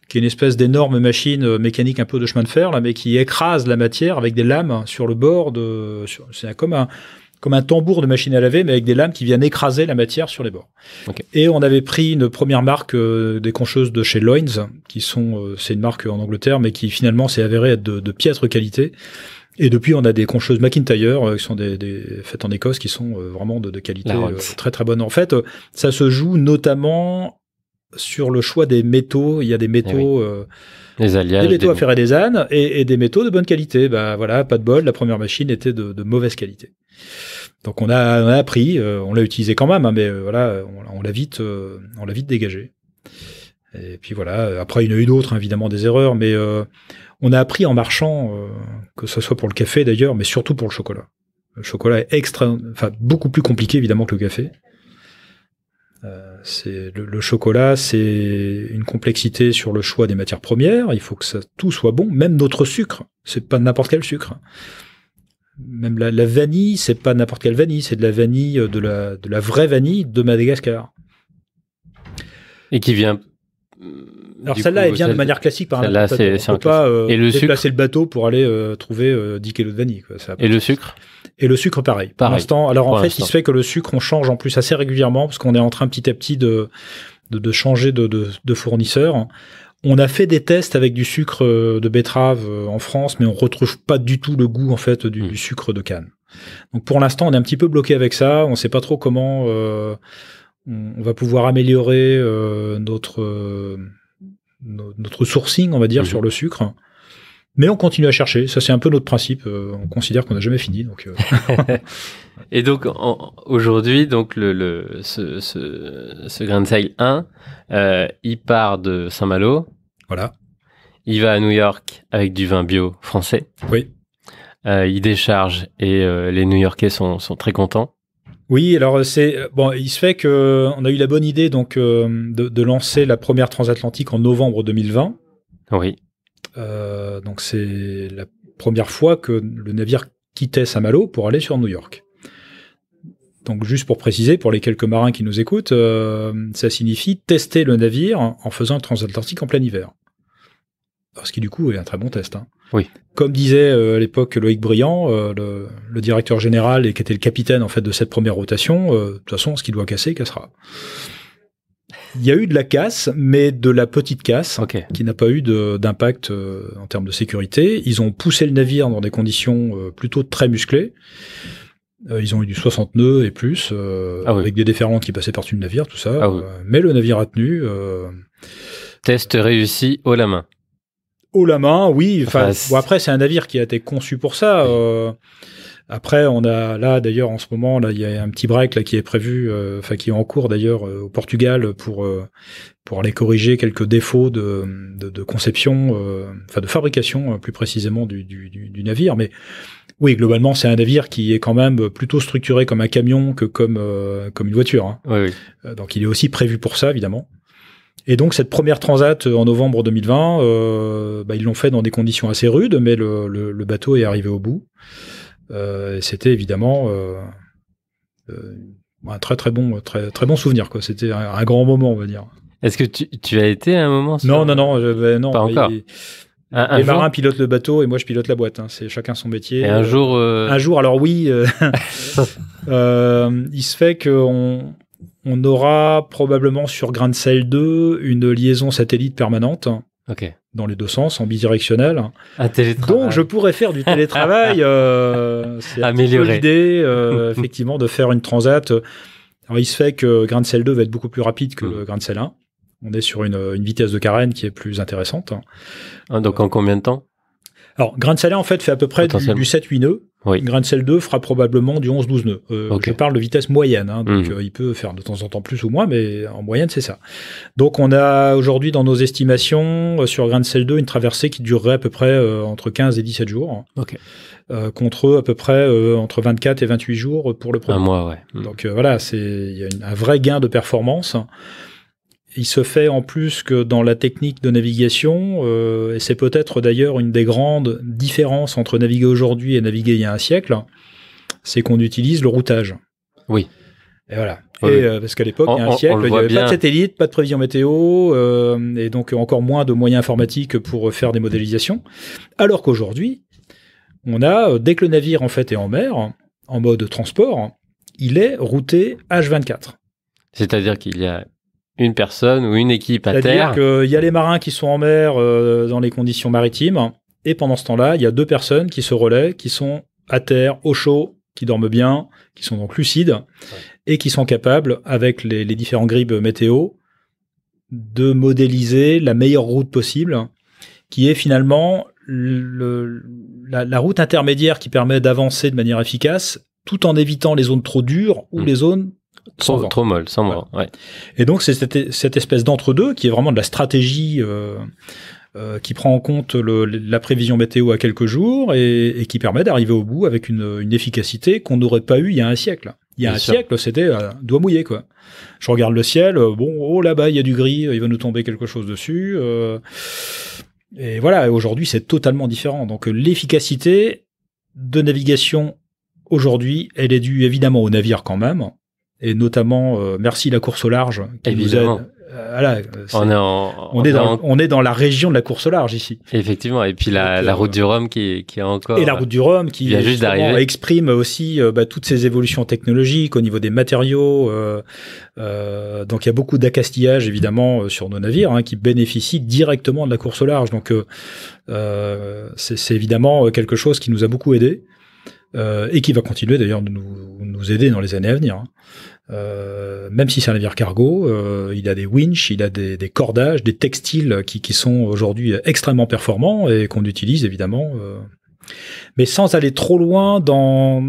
qui est une espèce d'énorme machine mécanique un peu de chemin de fer là, mais qui écrase la matière avec des lames sur le bord de, c'est comme un, comme un tambour de machine à laver, mais avec des lames qui viennent écraser la matière sur les bords. Et on avait pris une première marque euh, des concheuses de chez Loins, qui sont, euh, c'est une marque en Angleterre, mais qui finalement s'est avérée être de, de, piètre qualité. Et depuis, on a des concheuses McIntyre euh, qui sont des, faites en Écosse, qui sont vraiment de, qualité très très bonne. En fait, ça se joue notamment sur le choix des métaux. Il y a des métaux. Eh des, alliages, métaux à faire des ânes et, des métaux de bonne qualité. Bah voilà, pas de bol, la première machine était de, mauvaise qualité. Donc on a, appris, euh, on l'a utilisé quand même, hein, mais euh, voilà, on, l'a vite, euh, on l'a vite dégagé. Et puis voilà, après il y en a eu d'autres, hein, évidemment des erreurs, mais on a appris en marchant, que ce soit pour le café d'ailleurs, mais surtout pour le chocolat. Le chocolat est extra, enfin beaucoup plus compliqué évidemment que le café le, chocolat, c'est une complexité sur le choix des matières premières. Il faut que ça, tout soit bon, même notre sucre. C'est pas n'importe quel sucre. Même la, la vanille, c'est pas n'importe quelle vanille, c'est de la vanille, euh, de la vraie vanille de Madagascar. Et qui vient alors celle-là, elle vient de manière classique par exemple. ne pas euh, et le déplacer le bateau pour aller euh, trouver euh, 10 kilos de vanille. et le sucre Et le sucre, pareil. Pour l'instant, alors en fait, il se fait que le sucre, on change en plus assez régulièrement parce qu'on est en train petit à petit de, de, changer de, de, de, fournisseur. On a fait des tests avec du sucre euh, de betterave en France, mais on retrouve pas du tout le goût en fait hmm. du, sucre de canne. Donc pour l'instant, on est un petit peu bloqué avec ça. On ne sait pas trop comment on, va pouvoir améliorer notre notre sourcing, on va dire, mhm. sur le sucre. Mais on continue à chercher. Ça, c'est un peu notre principe. Euh, on considère qu'on n'a jamais fini. Donc, euh. et donc aujourd'hui, donc le, le ce, ce, ce, grain de sel 1, euh, il part de Saint-Malo. Voilà. Il va à New York avec du vin bio français. Oui. il décharge et les New-Yorkais sont, sont très contents. Oui, alors euh, c'est euh, bon, il se fait que euh, on a eu la bonne idée donc de, lancer la première transatlantique en novembre 2020. Oui. donc c'est la première fois que le navire quittait Saint-Malo pour aller sur New York. Donc juste pour préciser, pour les quelques marins qui nous écoutent, ça signifie tester le navire en faisant le transatlantique en plein hiver. Ce qui du coup est un très bon test. Hein. Oui. Comme disait euh, à l'époque Loïc Briand, euh, le, le, directeur général et qui était le capitaine en fait de cette première rotation, euh, de toute façon, ce qui doit casser cassera. Il y a eu de la casse, mais de la petite casse qui n'a pas eu d'impact en termes de sécurité. Ils ont poussé le navire dans des conditions plutôt très musclées. ils ont eu du 60 nœuds et plus, ah avec des déferlantes qui passaient par-dessus le navire, tout ça. Ah mais le navire a tenu. Test réussi haut la main haut la main, oui. Enfin, après, c'est un navire qui a été conçu pour ça. Euh. après, on a là d'ailleurs en ce moment, là, il y a un petit break là qui est prévu, euh, enfin qui est en cours d'ailleurs euh, au Portugal pour pour aller corriger quelques défauts de, de, conception, enfin de fabrication plus précisément du, du, navire. Mais oui, globalement, c'est un navire qui est quand même plutôt structuré comme un camion que comme comme une voiture. Hein. Donc, il est aussi prévu pour ça, évidemment. Et donc cette première transat euh, en novembre 2020, euh, bah, ils l'ont fait dans des conditions assez rudes, mais le, bateau est arrivé au bout. Euh, C'était évidemment euh, un très très bon, très, très bon souvenir. C'était un, grand moment, on va dire. Est-ce que tu, as été à un moment Non, non, non, ben Pas encore. les marins pilotent le bateau et moi je pilote la boîte. Hein. C'est chacun son métier. Et un jour. Un jour, alors oui. il se fait qu'on on aura probablement sur Grain 2 une liaison satellite permanente. ok Dans les deux sens, en bidirectionnel. Donc, je pourrais faire du télétravail. euh, c'est l'idée, euh, effectivement, de faire une transat. il se fait que Grain 2 va être beaucoup plus rapide que mmh. Grain 1. On est sur une, une vitesse de carène qui est plus intéressante. Hein, donc, euh, en combien de temps Alors, Grain 1, en fait, fait à peu près du 7-8 nœuds. Oui. Grain de 2 fera probablement du 11-12 nœuds. Euh, je parle de vitesse moyenne, hein, donc mhm. euh, il peut faire de temps en temps plus ou moins, mais en moyenne c'est ça. Donc on a aujourd'hui dans nos estimations euh, sur Grain de 2 une traversée qui durerait à peu près entre 15 et 17 jours, hein, contre à peu près entre 24 et 28 jours pour le premier. mois, mhm. Donc voilà, c'est il y a un vrai gain de performance. Hein. Il se fait en plus que dans la technique de navigation, euh, et c'est peut-être d'ailleurs une des grandes différences entre naviguer aujourd'hui et naviguer il y a un siècle, c'est qu'on utilise le routage. Oui. Et voilà. Et, euh, parce qu'à l'époque, il y a un siècle, il n'y avait pas de satellite, pas de prévision météo, euh, et donc encore moins de moyens informatiques pour faire des modélisations. Alors qu'aujourd'hui, on a, dès que le navire en fait est en mer, en mode transport, il est routé H24. C'est-à-dire qu'il y a une personne ou une équipe à terre. C'est-à-dire qu'il y a les marins qui sont en mer euh, dans les conditions maritimes, et pendant ce temps-là, il y a deux personnes qui se relaient, qui sont à terre, au chaud, qui dorment bien, qui sont donc lucides, et qui sont capables, avec les, différents gribes météo, de modéliser la meilleure route possible, qui est finalement la, route intermédiaire qui permet d'avancer de manière efficace, tout en évitant les zones trop dures ou hmm. les zones Trop molle, sans ouais. Et donc, c'est cette, espèce d'entre-deux qui est vraiment de la stratégie euh, euh, qui prend en compte la prévision météo à quelques jours et, qui permet d'arriver au bout avec une, efficacité qu'on n'aurait pas eu il y a un siècle. Il y a un siècle, c'était euh, doigt mouillé, quoi. Je regarde le ciel, bon, oh là-bas, il y a du gris, il va nous tomber quelque chose dessus. et voilà, aujourd'hui, c'est totalement différent. Donc, l'efficacité de navigation aujourd'hui, elle est due évidemment aux navires quand même, et notamment euh, merci la course au large qui nous aide. Euh, on, est on, est dans, on est dans la région de la course au large ici. Effectivement, et puis la, la euh, route du Rhum qui, qui est encore. Et la route du Rhum qui exprime aussi bah, toutes ces évolutions technologiques au niveau des matériaux. donc il y a beaucoup d'accastillage évidemment sur nos navires hein, qui bénéficient directement de la course au large. Donc c'est évidemment quelque chose qui nous a beaucoup aidé et qui va continuer d'ailleurs de nous, nous, aider dans les années à venir. Hein. Euh, même si c'est un navire cargo, euh, il a des winches, il a des, cordages, des textiles qui, sont aujourd'hui extrêmement performants et qu'on utilise évidemment, euh, mais sans aller trop loin dans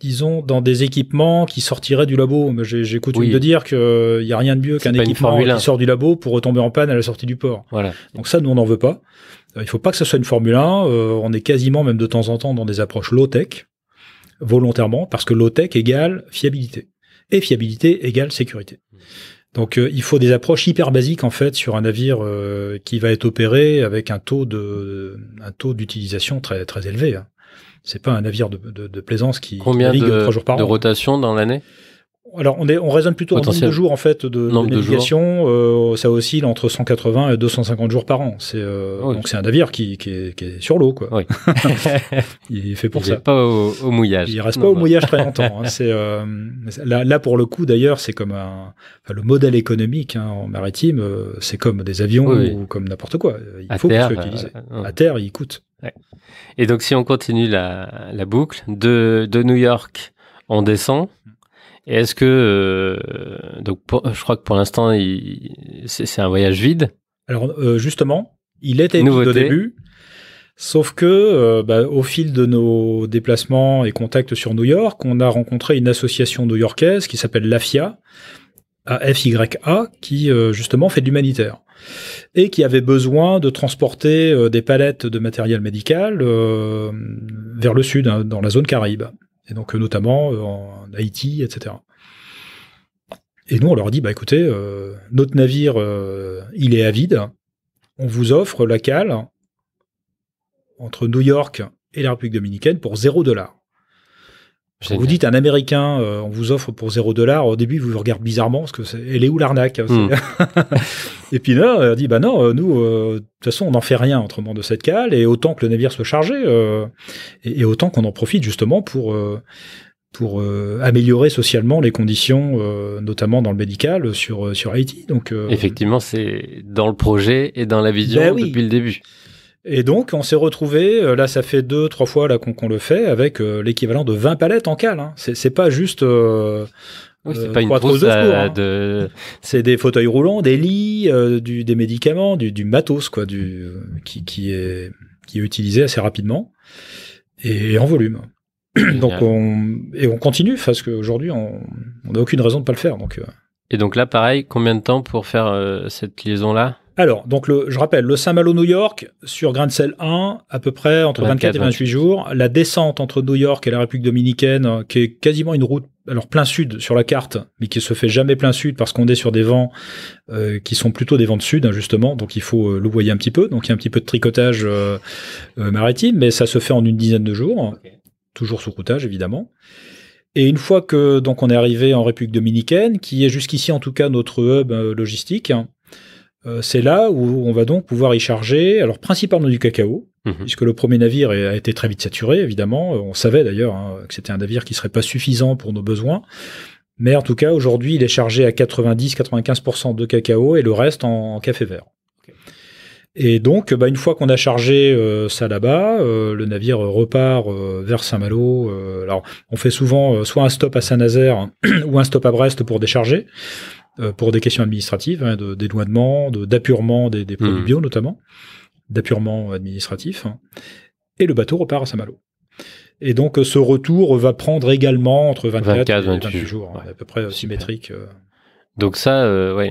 disons dans des équipements qui sortiraient du labo. J'ai coutume de dire qu'il n'y euh, a rien de mieux qu'un équipement qui sort du labo pour retomber en panne à la sortie du port. Voilà. Donc ça, nous, on n'en veut pas. Il ne faut pas que ce soit une Formule 1. on est quasiment même de temps en temps dans des approches low-tech volontairement parce que low-tech égale fiabilité et fiabilité égale sécurité. Donc euh, il faut des approches hyper basiques en fait sur un navire euh, qui va être opéré avec un taux de un taux d'utilisation très très élevé. Hein. C'est pas un navire de, plaisance qui combien navigue de, de rotation dans l'année alors, on, est, on raisonne plutôt en nombre de jours en fait de, navigation. Euh, ça oscille entre 180 et 250 jours par an. C'est euh, donc c'est un navire qui, qui, est, qui est, sur l'eau quoi. Oui. il est fait pour il ça. pas au, mouillage. Il reste pas au mouillage très longtemps. Hein. C'est euh, là, là, pour le coup d'ailleurs c'est comme un, enfin, le modèle économique hein, en maritime c'est comme des avions ou comme n'importe quoi. Il faut terre, qu'ils soient à terre il coûte. Et donc si on continue la, la boucle de, de New York on descend. Et est-ce que euh, donc je crois que pour l'instant c'est un voyage vide Alors euh, justement, il était vide au début. Sauf que euh, bah, au fil de nos déplacements et contacts sur New York, on a rencontré une association new-yorkaise qui s'appelle l'AFIA, a, qui justement fait de l'humanitaire et qui avait besoin de transporter des palettes de matériel médical vers le sud, hein, dans la zone Caraïbe et donc euh, notamment euh, en Haïti, etc. Et nous, on leur dit, bah écoutez, euh, notre navire, il est à vide. On vous offre la cale entre New York et la République dominicaine pour 0 dollar vous dites un Américain, euh, on vous offre pour 0 dollar. Au début, vous vous regardez bizarrement parce que est, elle est où l'arnaque hein, hmm. Et puis là, il dit bah non, euh, nous, euh, de toute façon, on n'en fait rien autrement de cette cale et autant que le navire soit chargé et, autant qu'on en profite justement pour pour améliorer socialement les conditions, notamment dans le médical, sur, sur Haïti. Donc, Effectivement, c'est dans le projet et dans la vision ben depuis le début. Et donc, on s'est retrouvé, euh, là, ça fait deux, trois fois là qu'on le fait, avec euh, l'équivalent de 20 palettes en cale. Hein. C'est pas juste. Euh, oui, c'est euh, pas une hein. de... C'est des fauteuils roulants, des lits, des médicaments, du, matos, quoi, du, qui, est, qui est utilisé assez rapidement et en volume. Donc, on, et on continue parce qu'aujourd'hui, on n'a aucune raison de pas le faire. Donc, Et donc là, pareil, combien de temps pour faire cette liaison-là alors, donc le, je rappelle, le Saint-Malo New York sur Grain 1, à peu près entre 24, et 28 jours. La descente entre New York et la République dominicaine, euh, qui est quasiment une route, alors plein sud sur la carte, mais qui se fait jamais plein sud parce qu'on est sur des vents euh, qui sont plutôt des vents de sud, hein, justement. Donc il faut euh, un petit peu. Donc il y a un petit peu de tricotage euh, maritime, mais ça se fait en une dizaine de jours, toujours sous routage évidemment. Et une fois que donc on est arrivé en République dominicaine, qui est jusqu'ici en tout cas notre hub logistique. Hein, euh, c'est là où on va donc pouvoir y charger, alors principalement du cacao, mhm. puisque le premier navire a été très vite saturé, évidemment. Euh, on savait d'ailleurs hein, que c'était un navire qui ne serait pas suffisant pour nos besoins. Mais en tout cas, aujourd'hui, il est chargé à 90-95% de cacao et le reste en, café vert. Et donc, bah, une fois qu'on a chargé euh, ça là-bas, le navire repart vers Saint-Malo. alors, on fait souvent soit un stop à Saint-Nazaire ou un stop à Brest pour décharger. Euh, pour des questions administratives, hein, de d'éloignement, d'appurement des, des, produits mmh. bio notamment, d'appurement administratif. Hein. Et le bateau repart à Saint-Malo. Et donc ce retour va prendre également entre 24, et 28, jours, hein. à peu près euh, symétrique. Euh. Donc ça, oui.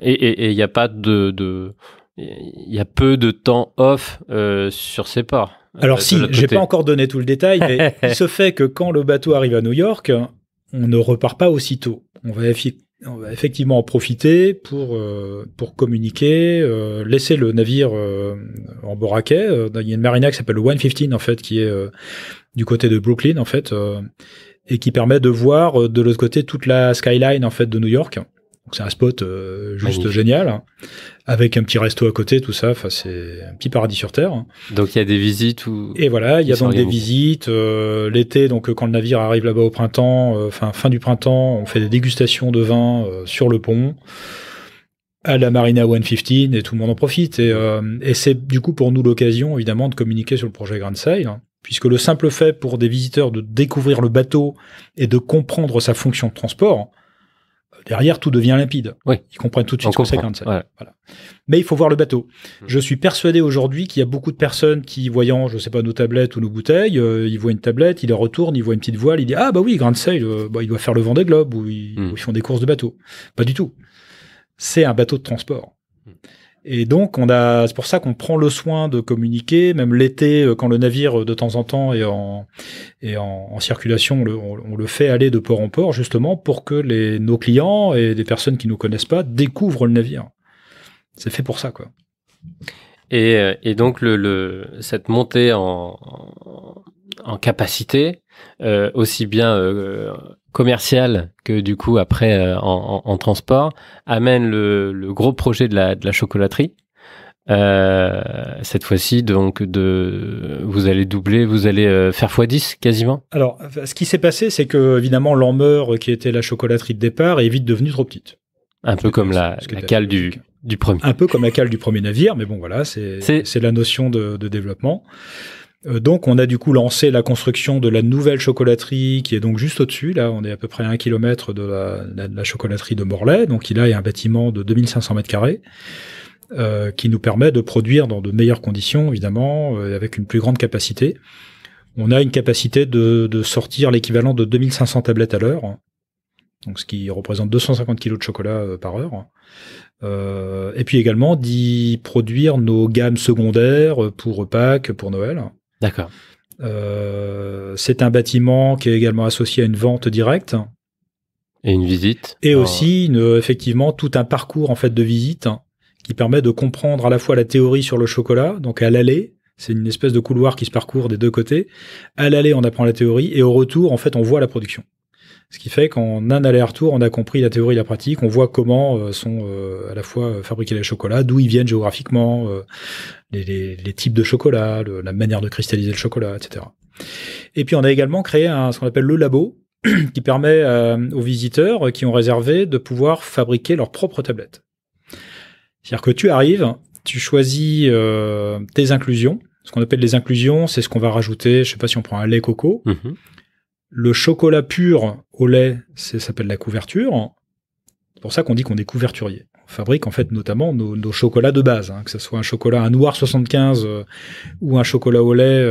et il n'y a pas de, il y a peu de temps off sur ces ports. Alors si, si, j'ai pas encore donné tout le détail, mais il se fait que quand le bateau arrive à New York, on ne repart pas aussitôt. On va, effectivement en profiter pour, euh, pour communiquer, euh, laisser le navire euh, en boraquet. Il y a une marina qui s'appelle le 115 en fait, qui est du côté de Brooklyn en fait, et qui permet de voir de l'autre côté toute la skyline en fait de New York. Donc c'est un spot euh, juste génial, hein. avec un petit resto à côté, tout ça. Enfin, c'est un petit paradis sur terre. Hein. Donc il y a des visites et voilà, il y a donc des visites euh, l'été. Donc euh, quand le navire arrive là-bas au printemps, enfin fin du printemps, on fait des dégustations de vin sur le pont à la Marina 115 et tout le monde en profite. Et, c'est du coup pour nous l'occasion évidemment de communiquer sur le projet Grand Sail. Hein, puisque le simple fait pour des visiteurs de découvrir le bateau et de comprendre sa fonction de transport, derrière, tout devient limpide. Ils comprennent tout de suite ce que c'est voilà. Mais il faut voir le bateau. Hmm. Je suis persuadé aujourd'hui qu'il y a beaucoup de personnes qui, voyant, je sais pas, nos tablettes ou nos bouteilles, euh, ils voient une tablette, ils la retournent, ils voient une petite voile, ils disent Ah, bah oui, Grand Sail, euh, bah, il doit faire le vent des globes ou hmm. ou ils font des courses de bateau. Pas du tout. C'est un bateau de transport. Et donc, on a, c'est pour ça qu'on prend le soin de communiquer, même l'été, euh, quand le navire euh, de temps en temps est en, circulation, on le, fait aller de port en port, justement, pour que les, nos clients et des personnes qui nous connaissent pas découvrent le navire. C'est fait pour ça, quoi. Et, euh, donc, le, cette montée en, en capacité, euh, aussi bien euh, commerciale que du coup après euh, en, transport, amène le, gros projet de la, chocolaterie. cette fois-ci, donc, vous allez doubler, vous allez faire x10 quasiment Alors, ce qui s'est passé, c'est que, évidemment, l'emmeur qui était la chocolaterie de départ est vite devenue trop petite. Un peu comme la, cale du, du, premier. Un peu comme la cale du premier navire, mais bon, voilà, c'est la notion de, de développement. Euh, donc on a du coup lancé la construction de la nouvelle chocolaterie qui est donc juste au-dessus. Là, on est à peu près à un kilomètre de la, chocolaterie de Morlaix. Donc il y a un bâtiment de 2500 mètres carrés. Euh, qui nous permet de produire dans de meilleures conditions, évidemment, euh, avec une plus grande capacité. On a une capacité de, sortir l'équivalent de 2500 tablettes à l'heure, donc ce qui représente 250 kg de chocolat par heure. et puis également d'y produire nos gammes secondaires pour Pâques, pour Noël. D'accord. Euh, c'est un bâtiment qui est également associé à une vente directe. Et une visite. Et aussi, effectivement, tout un parcours en fait de visite hein, qui permet de comprendre à la fois la théorie sur le chocolat, donc à l'aller, c'est une espèce de couloir qui se parcourt des deux côtés. À l'aller, on apprend la théorie et au retour, en fait, on voit la production. Ce qui fait qu'en un aller-retour, on a compris la théorie et la pratique, on voit comment euh, sont euh, à la fois euh, fabriqués les chocolats, d'où ils viennent géographiquement, les, types de chocolat, la manière de cristalliser le chocolat, etc. Et puis on a également créé ce qu'on appelle le labo, qui permet aux visiteurs qui ont réservé de pouvoir fabriquer leur propre tablette. C'est-à-dire que tu arrives, tu choisis tes inclusions, ce qu'on appelle les inclusions, c'est ce qu'on va rajouter, je sais pas si on prend un lait coco, mmh le chocolat pur au lait, ça s'appelle la couverture. C'est pour ça qu'on dit qu'on est couverturier. On fabrique en fait notamment nos, chocolats de base, hein, que ce soit un chocolat noir 75 euh, ou un chocolat au lait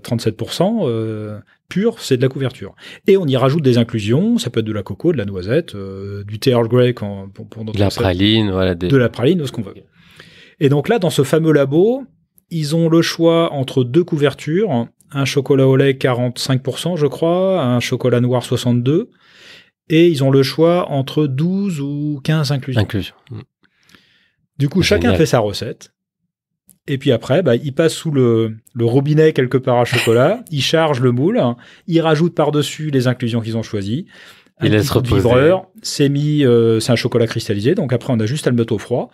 37% euh, euh, pur, c'est de la couverture. Et on y rajoute des inclusions, ça peut être de la coco, de la noisette, du thé Earl Grey de la praline, voilà, de la praline, ce qu'on veut. Et donc là, dans ce fameux labo, ils ont le choix entre deux couvertures un chocolat au lait 45%, je crois, un chocolat noir 62%, et ils ont le choix entre 12 ou 15 inclusions. Mm. Du coup, chacun fait sa recette. Et puis après, bah, il passe sous le, robinet quelque part à chocolat, il charge le moule, il rajoute par-dessus les inclusions qu'ils ont choisies. Il laisse reposer. C'est mis, euh, c'est un chocolat cristallisé, donc après on a juste à le mettre au froid.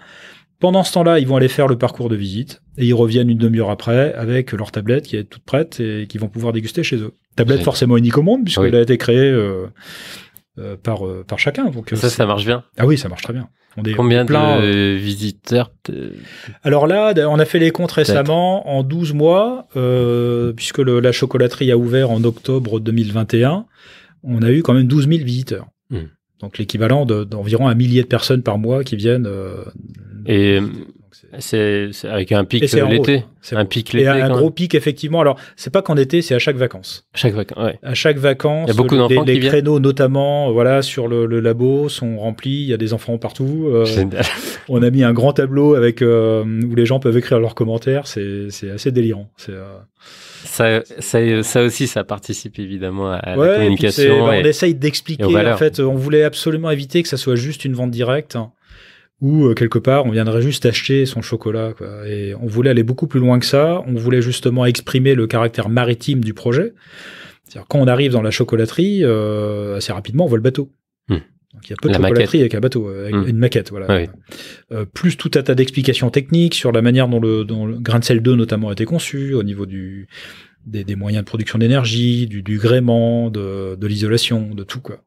Pendant ce temps-là, ils vont aller faire le parcours de visite et ils reviennent une demi-heure après avec leur tablette qui est toute prête et qui vont pouvoir déguster chez eux. Tablette forcément unique au monde puisqu'elle a été créée euh, euh, par, euh, par chacun. ça, ça marche bien. Ah oui, ça marche très bien. On Combien de visiteurs Alors là, on a fait les comptes récemment en 12 mois puisque la chocolaterie a ouvert en octobre 2021. On a eu quand même 12 000 visiteurs. Hmm. Donc l'équivalent d'environ un millier de personnes par mois qui viennent. Euh, et c'est avec un pic l'été, un pic l'été, un gros pic effectivement. Alors c'est pas qu'en été, c'est à chaque vacances. À chaque vacances, ouais. À chaque vacances, il les, créneaux notamment, euh, voilà, sur le, labo sont remplis. Il y a des enfants partout. Euh, on a mis un grand tableau avec où les gens peuvent écrire leurs commentaires. C'est assez délirant. C'est ça, ça, aussi, ça participe évidemment à la communication. Bah, on essaye d'expliquer. En fait, on voulait absolument éviter que ça soit juste une vente directe hein, où euh, quelque part on viendrait juste acheter son chocolat. Et on voulait aller beaucoup plus loin que ça. On voulait justement exprimer le caractère maritime du projet. cest quand on arrive dans la chocolaterie, euh, assez rapidement, on voit le bateau. Donc il y a peu de la chocolaterie avec un bateau, euh, hmm. une maquette, voilà. Ah euh, plus tout un tas d'explications techniques sur la manière dont le, le grain de sel 2 notamment a été conçu, au niveau du, des, moyens de production d'énergie, du, du, gréement, de, l'isolation, de tout quoi.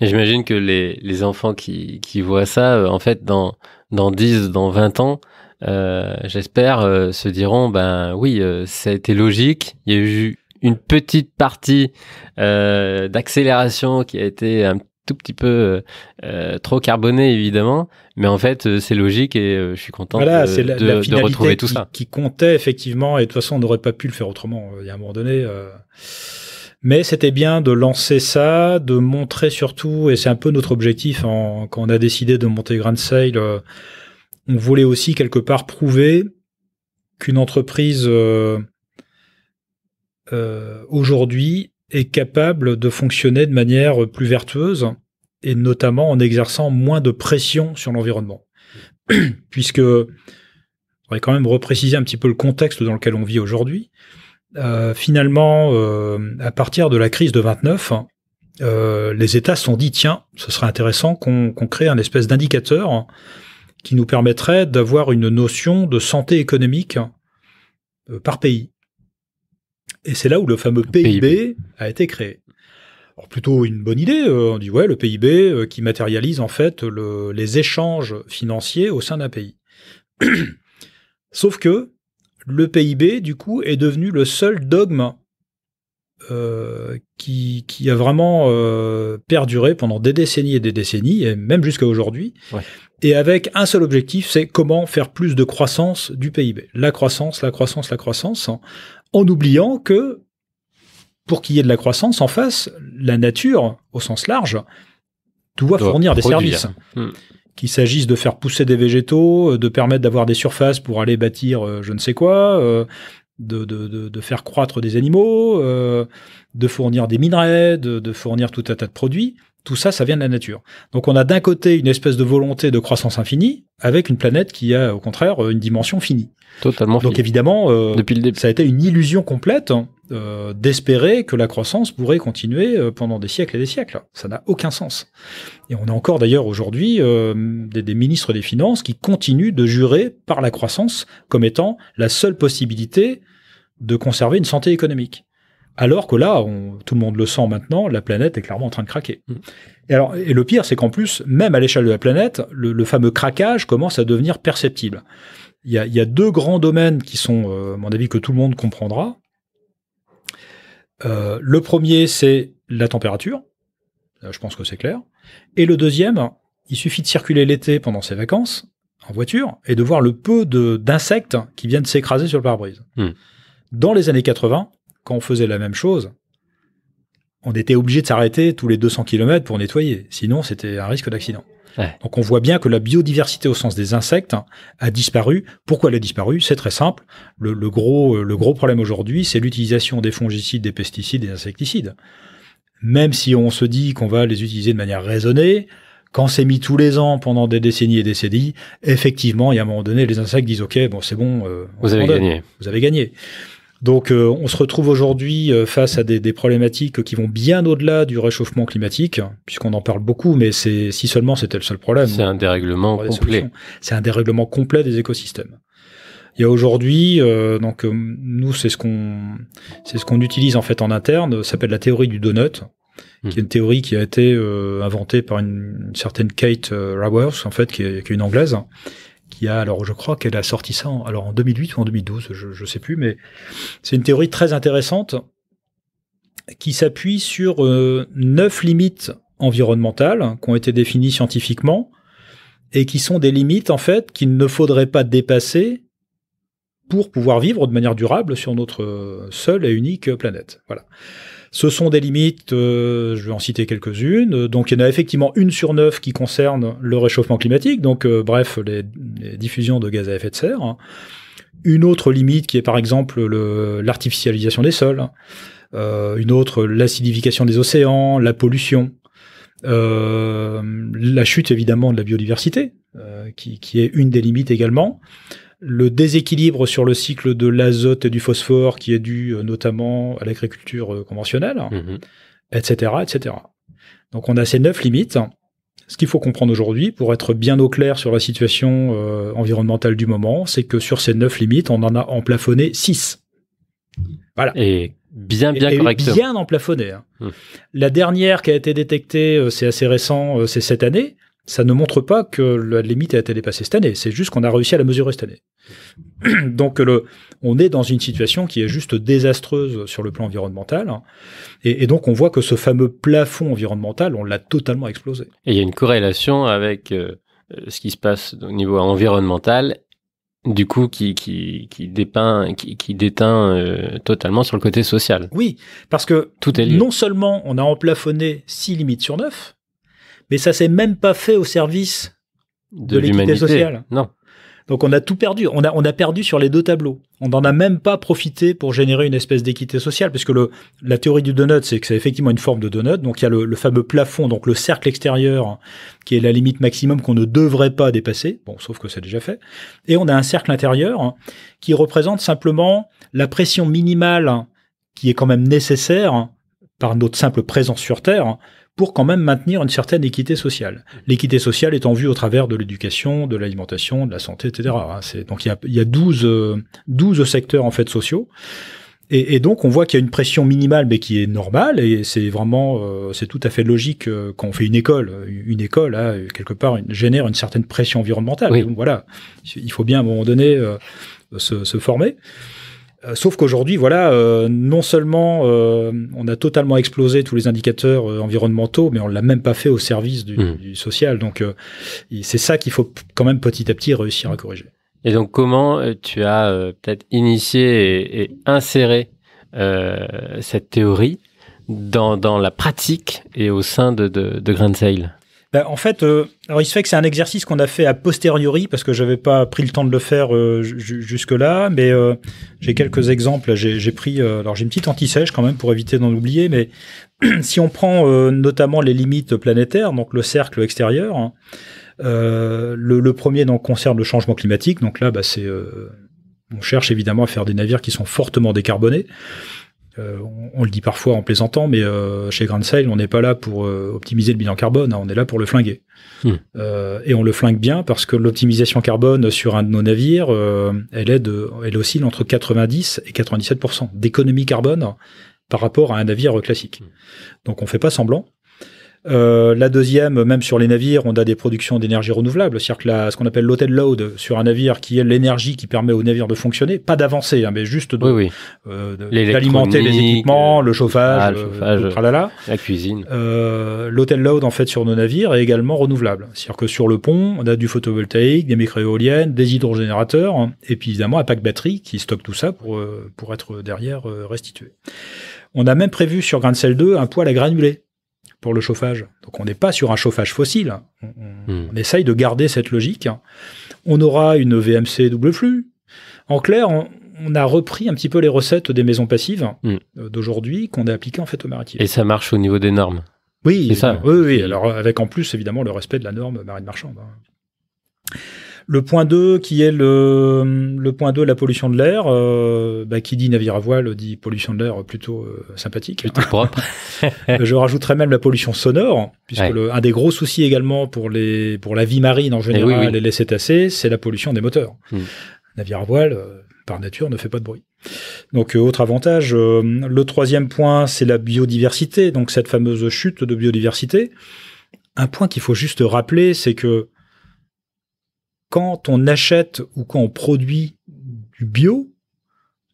J'imagine que les, enfants qui, voient ça, euh, en fait, dans, dans 10, dans 20 ans, j'espère, se diront, ben oui, ça a été logique, il y a eu une petite partie d'accélération qui a été un tout petit peu euh, euh, trop carboné évidemment, mais en fait euh, c'est logique et je suis content de, la, de, retrouver tout ça. Qui comptait effectivement et de toute façon on n'aurait pas pu le faire autrement. Il y a un moment donné. Mais c'était bien de lancer ça, de montrer surtout, et c'est un peu notre objectif quand on a décidé de monter Grand Sail. on voulait aussi quelque part prouver qu'une entreprise euh, aujourd'hui est capable de fonctionner de manière plus vertueuse et notamment en exerçant moins de pression sur l'environnement. Puisque, on va quand même repréciser un petit peu le contexte dans lequel on vit aujourd'hui. Euh, finalement, euh, à partir de la crise de 29, euh, les États se sont dit tiens, ce serait intéressant qu'on crée un espèce d'indicateur qui nous permettrait d'avoir une notion de santé économique par pays. Et c'est là où le fameux PIB, a été créé. Alors plutôt une bonne idée, euh, on dit ouais, le PIB euh, qui matérialise en fait les échanges financiers au sein d'un pays. Sauf que le PIB, du coup, est devenu le seul dogme euh, qui, a vraiment perduré pendant des décennies et des décennies, et même jusqu'à aujourd'hui. Et avec un seul objectif, c'est comment faire plus de croissance du PIB. La croissance, la croissance, la croissance. Hein en oubliant que pour qu'il y ait de la croissance en face, la nature, au sens large, doit, fournir des services. Hmm. Qu'il s'agisse de faire pousser des végétaux, euh, de permettre d'avoir des surfaces pour aller bâtir euh, je ne sais quoi, euh, de, faire croître des animaux, de fournir des minerais, de, fournir tout un tas de produits. Tout ça, ça vient de la nature. Donc on a d'un côté une espèce de volonté de croissance infinie, avec une planète qui a au contraire une dimension finie. Totalement. Donc évidemment, euh, ça a été une illusion complète hein, euh, d'espérer que la croissance pourrait continuer euh, pendant des siècles et des siècles. Ça n'a aucun sens. Et on a encore d'ailleurs aujourd'hui des, ministres des Finances qui continuent de jurer par la croissance comme étant la seule possibilité de conserver une santé économique. Alors que là, tout le monde le sent maintenant, la planète est clairement en train de craquer. Mm. Et, alors, et le pire, c'est qu'en plus, même à l'échelle de la planète, le, fameux craquage commence à devenir perceptible. Il y a, deux grands domaines qui sont, euh, à mon avis, que tout le monde comprendra. Euh, le premier, c'est la température. Euh, je pense que c'est clair. Et le deuxième, il suffit de circuler l'été pendant ses vacances en voiture et de voir le peu d'insectes qui viennent s'écraser sur le pare-brise. Mm. Dans les années 80, quand on faisait la même chose, on était obligé de s'arrêter tous les 200 km pour nettoyer. Sinon, c'était un risque d'accident. Donc on voit bien que la biodiversité au sens des insectes hein, a disparu. Pourquoi elle a disparu C'est très simple. Le, gros, euh, le gros problème aujourd'hui, c'est l'utilisation des fongicides, des pesticides, des insecticides. Même si on se dit qu'on va les utiliser de manière raisonnée, quand c'est mis tous les ans pendant des décennies et des décennies, effectivement, il y a un moment donné, les insectes disent OK, bon, c'est bon. Euh, Vous avez gagné. Vous avez gagné. Donc euh, on se retrouve aujourd'hui euh, face à des, problématiques qui vont bien au-delà du réchauffement climatique, puisqu'on en parle beaucoup, mais c'est si seulement c'était le seul problème. C'est un dérèglement complet. C'est un dérèglement complet des écosystèmes. Il y a aujourd'hui, euh, donc nous c'est ce qu'on c'est ce qu'on utilise en fait en interne, ça s'appelle la théorie du donut, qui est hmm. une théorie qui a été inventée par une, certaine Kate Raworth en fait, qui est une anglaise, qui a, alors je crois qu'elle a sorti ça en, alors en 2008 ou en 2012, je ne sais plus, mais c'est une théorie très intéressante qui s'appuie sur euh, neuf limites environnementales qui ont été définies scientifiquement et qui sont des limites en fait qu'il ne faudrait pas dépasser pour pouvoir vivre de manière durable sur notre euh, seule et unique planète. Voilà. Ce sont des limites, euh, je vais en citer quelques-unes. Donc il y en a effectivement une sur neuf qui concerne le réchauffement climatique, donc euh, bref, les, diffusions de gaz à effet de serre. Hein. Une autre limite qui est par exemple l'artificialisation des sols. Hein. Euh, une autre, l'acidification des océans, la pollution. la chute évidemment de la biodiversité, qui, qui, est une des limites également le déséquilibre sur le cycle de l'azote et du phosphore qui est dû euh, notamment à l'agriculture euh, conventionnelle, etc., hein, mhm. etc. Donc on a ces neuf limites. Ce qu'il faut comprendre aujourd'hui, pour être bien au clair sur la situation euh, environnementale du moment, c'est que sur ces neuf limites, on en a en plafonné six. Voilà. Et bien, bien et, Bien en plafonné. Hein. Mmh. La dernière qui a été détectée, c'est assez récent, c'est cette année ça ne montre pas que la limite a été dépassée cette année. C'est juste qu'on a réussi à la mesurer cette année. Donc, le, on est dans une situation qui est juste désastreuse sur le plan environnemental. Hein. Et, donc, on voit que ce fameux plafond environnemental, on l'a totalement explosé. Et il y a une corrélation avec euh, euh, ce qui se passe au niveau environnemental, du coup, qui, qui, dépeint, qui, déteint euh, totalement sur le côté social. Oui, parce que non seulement on a emplafonné 6 limites sur 9, mais ça s'est même pas fait au service de, l'équité sociale. Non. Donc on a tout perdu. On a, on a perdu sur les deux tableaux. On n'en a même pas profité pour générer une espèce d'équité sociale, puisque la théorie du donut, c'est que c'est effectivement une forme de donut. Donc il y a le, le, fameux plafond, donc le cercle extérieur, qui est la limite maximum qu'on ne devrait pas dépasser. Bon, sauf que c'est déjà fait. Et on a un cercle intérieur qui représente simplement la pression minimale qui est quand même nécessaire par notre simple présence sur Terre pour quand même maintenir une certaine équité sociale. L'équité sociale étant vue au travers de l'éducation, de l'alimentation, de la santé, etc. Hein, donc il y a, il y a 12, 12 secteurs en fait sociaux. Et, donc on voit qu'il y a une pression minimale, mais qui est normale, et c'est vraiment, euh, c'est tout à fait logique euh, quand on fait une école, une école quelque part une, génère une certaine pression environnementale. Oui. Donc voilà, il faut bien à un moment donné euh, se, se, former. Euh, sauf qu'aujourd'hui, voilà, euh, non seulement euh, on a totalement explosé tous les indicateurs environnementaux, mais on l'a même pas fait au service du, hmm. social. Donc c'est ça qu'il faut quand même petit à petit réussir à corriger. Et donc comment tu as peut-être initié et, inséré cette théorie dans, la pratique et au sein de, de, de Sale bah, en fait, euh, alors il se fait que c'est un exercice qu'on a fait a posteriori parce que j'avais pas pris le temps de le faire euh, jusque-là, mais euh, j'ai quelques exemples. J'ai pris, alors j'ai une petite anti-sèche quand même pour éviter d'en oublier, mais si on prend notamment les limites planétaires, donc le cercle extérieur, hein, le, premier donc concerne le changement climatique, donc là bah, c'est on cherche évidemment à faire des navires qui sont fortement décarbonés. Euh, on, le dit parfois en plaisantant, mais euh, chez Grand Sail, on n'est pas là pour euh, optimiser le bilan carbone, hein, on est là pour le flinguer. Hmm. et on le flingue bien parce que l'optimisation carbone sur un de nos navires, elle, est elle oscille entre 90 et 97 d'économie carbone par rapport à un navire classique. Hmm. Donc on ne fait pas semblant. Euh, la deuxième, même sur les navires, on a des productions d'énergie renouvelable, c'est-à-dire que ce qu'on appelle l'hôtel load sur un navire, qui est l'énergie qui permet au navire de fonctionner, pas d'avancer, hein, mais juste de, Euh, d'alimenter les équipements, le chauffage, ah, euh, la cuisine. Euh, l'hotel load en fait sur nos navires est également renouvelable, c'est-à-dire que sur le pont, on a du photovoltaïque, des microéoliennes, des hydrogénérateurs, et puis évidemment un pack batterie qui stocke tout ça pour euh, pour être derrière restitué. On a même prévu sur Grain 2 un poêle à granuler pour le chauffage. Donc on n'est pas sur un chauffage fossile. On, hmm. essaye de garder cette logique. On aura une VMC double flux. En clair, on, a repris un petit peu les recettes des maisons passives hmm. euh, d'aujourd'hui qu'on a appliquées en fait aux maritimes. Et ça marche au niveau des normes. Oui, ça. Oui, oui. Alors avec en plus évidemment le respect de la norme marine marchande. Hein. Le point 2, qui est le, le point 2, la pollution de l'air, euh, bah, qui dit navire à voile dit pollution de l'air plutôt euh, sympathique. Plutôt propre. Euh, je rajouterai même la pollution sonore, puisque le, un des gros soucis également pour, les, pour la vie marine en eh général et, oui, oui. les cétacés, c'est la pollution des moteurs. Hmm. Navire à voile, par nature, ne fait pas de bruit. Donc, autre avantage. le troisième point, c'est la biodiversité, donc cette fameuse chute de biodiversité. Un point qu'il faut juste rappeler, c'est que quand on achète ou quand on produit du bio,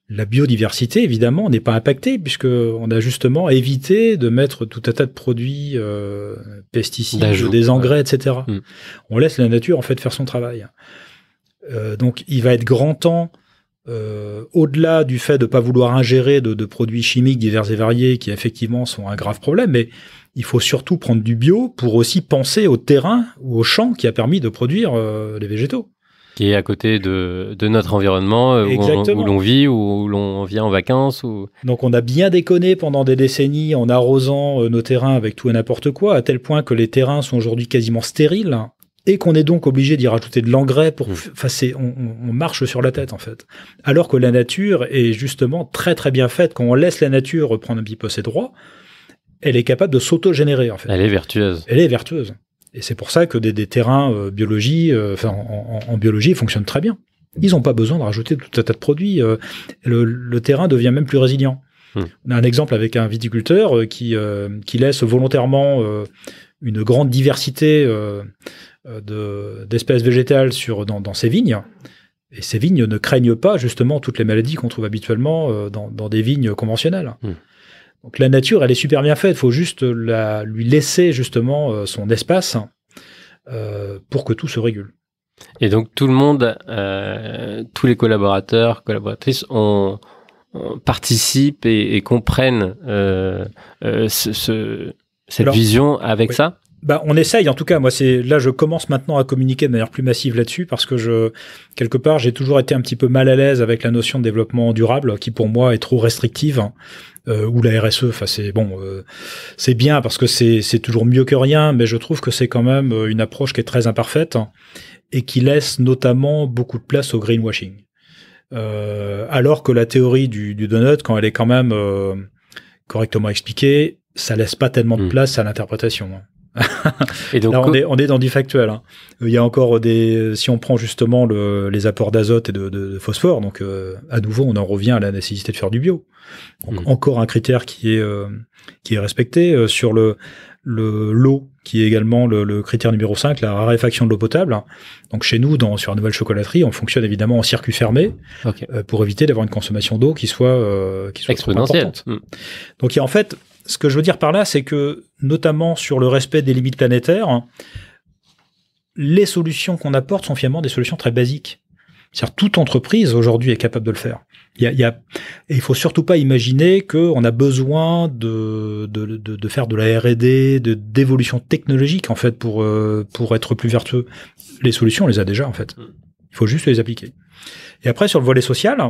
la biodiversité, évidemment, n'est pas impactée puisqu'on a justement évité de mettre tout un tas de produits euh, pesticides, des engrais, etc. Hmm. On laisse la nature en fait faire son travail. Euh, donc, il va être grand temps, euh, au-delà du fait de ne pas vouloir ingérer de, de, produits chimiques divers et variés qui effectivement sont un grave problème, mais il faut surtout prendre du bio pour aussi penser au terrain ou au champ qui a permis de produire euh, les végétaux. Qui est à côté de, notre environnement euh, où l'on vit, où l'on vient en vacances. Donc on a bien déconné pendant des décennies en arrosant euh, nos terrains avec tout et n'importe quoi, à tel point que les terrains sont aujourd'hui quasiment stériles et qu'on est donc obligé d'y rajouter de l'engrais pour mmh. enfin on, marche sur la tête en fait alors que la nature est justement très très bien faite quand on laisse la nature reprendre un petit peu ses droits elle est capable de s'autogénérer en Elle est vertueuse. Elle est vertueuse. Et c'est pour ça que des, terrains euh, biologie, euh, en, biologie, fonctionnent très bien. Ils n'ont pas besoin de rajouter tout un tas de produits. Euh, le, terrain devient même plus résilient. Hmm. On a un exemple avec un viticulteur qui, laisse volontairement une grande diversité d'espèces végétales sur, dans, ses vignes. Et ces vignes ne craignent pas justement toutes les maladies qu'on trouve habituellement dans, des vignes conventionnelles. Hmm. Donc la nature, elle est super bien faite. Il faut juste la, lui laisser justement euh, son espace euh, pour que tout se régule. Et donc tout le monde, euh, tous les collaborateurs, collaboratrices, participent et, comprennent cette vision avec ça bah, on essaye en tout cas. Moi, c'est là, je commence maintenant à communiquer de manière plus massive là-dessus parce que je, quelque part, j'ai toujours été un petit peu mal à l'aise avec la notion de développement durable qui pour moi est trop restrictive. Euh, ou la RSE, enfin c'est bon, euh, c'est bien parce que c'est c'est toujours mieux que rien, mais je trouve que c'est quand même euh, une approche qui est très imparfaite et qui laisse notamment beaucoup de place au greenwashing. alors que la théorie du, donut, quand elle est quand même correctement expliquée, ça laisse pas tellement de hmm. place à l'interprétation. Hein. Et donc, on est, on est dans du factuel. Hein. Euh, il y a encore des. Si on prend justement le, les apports d'azote et de, de, phosphore, donc euh, à nouveau, on en revient à la nécessité de faire du bio. Donc, mm. Encore un critère qui est, euh, qui est respecté. sur le le l'eau, qui est également le, critère numéro 5, la raréfaction de l'eau potable. Hein. Donc chez nous, dans, sur la nouvelle chocolaterie, on fonctionne évidemment en circuit fermé pour éviter d'avoir une consommation d'eau qui soit, qui soit exponentielle. Mm. Donc il y a en fait ce que je veux dire par là, c'est que, notamment sur le respect des limites planétaires, les solutions qu'on apporte sont finalement des solutions très basiques. C'est-à-dire toute entreprise aujourd'hui est capable de le faire. Il y a, il y faut surtout pas imaginer qu'on a besoin de, de, de, faire de la R&D, de d'évolution technologique en fait pour euh, pour être plus vertueux. Les solutions, on les a déjà en fait. Mm. Il faut juste les appliquer. Et après sur le volet social,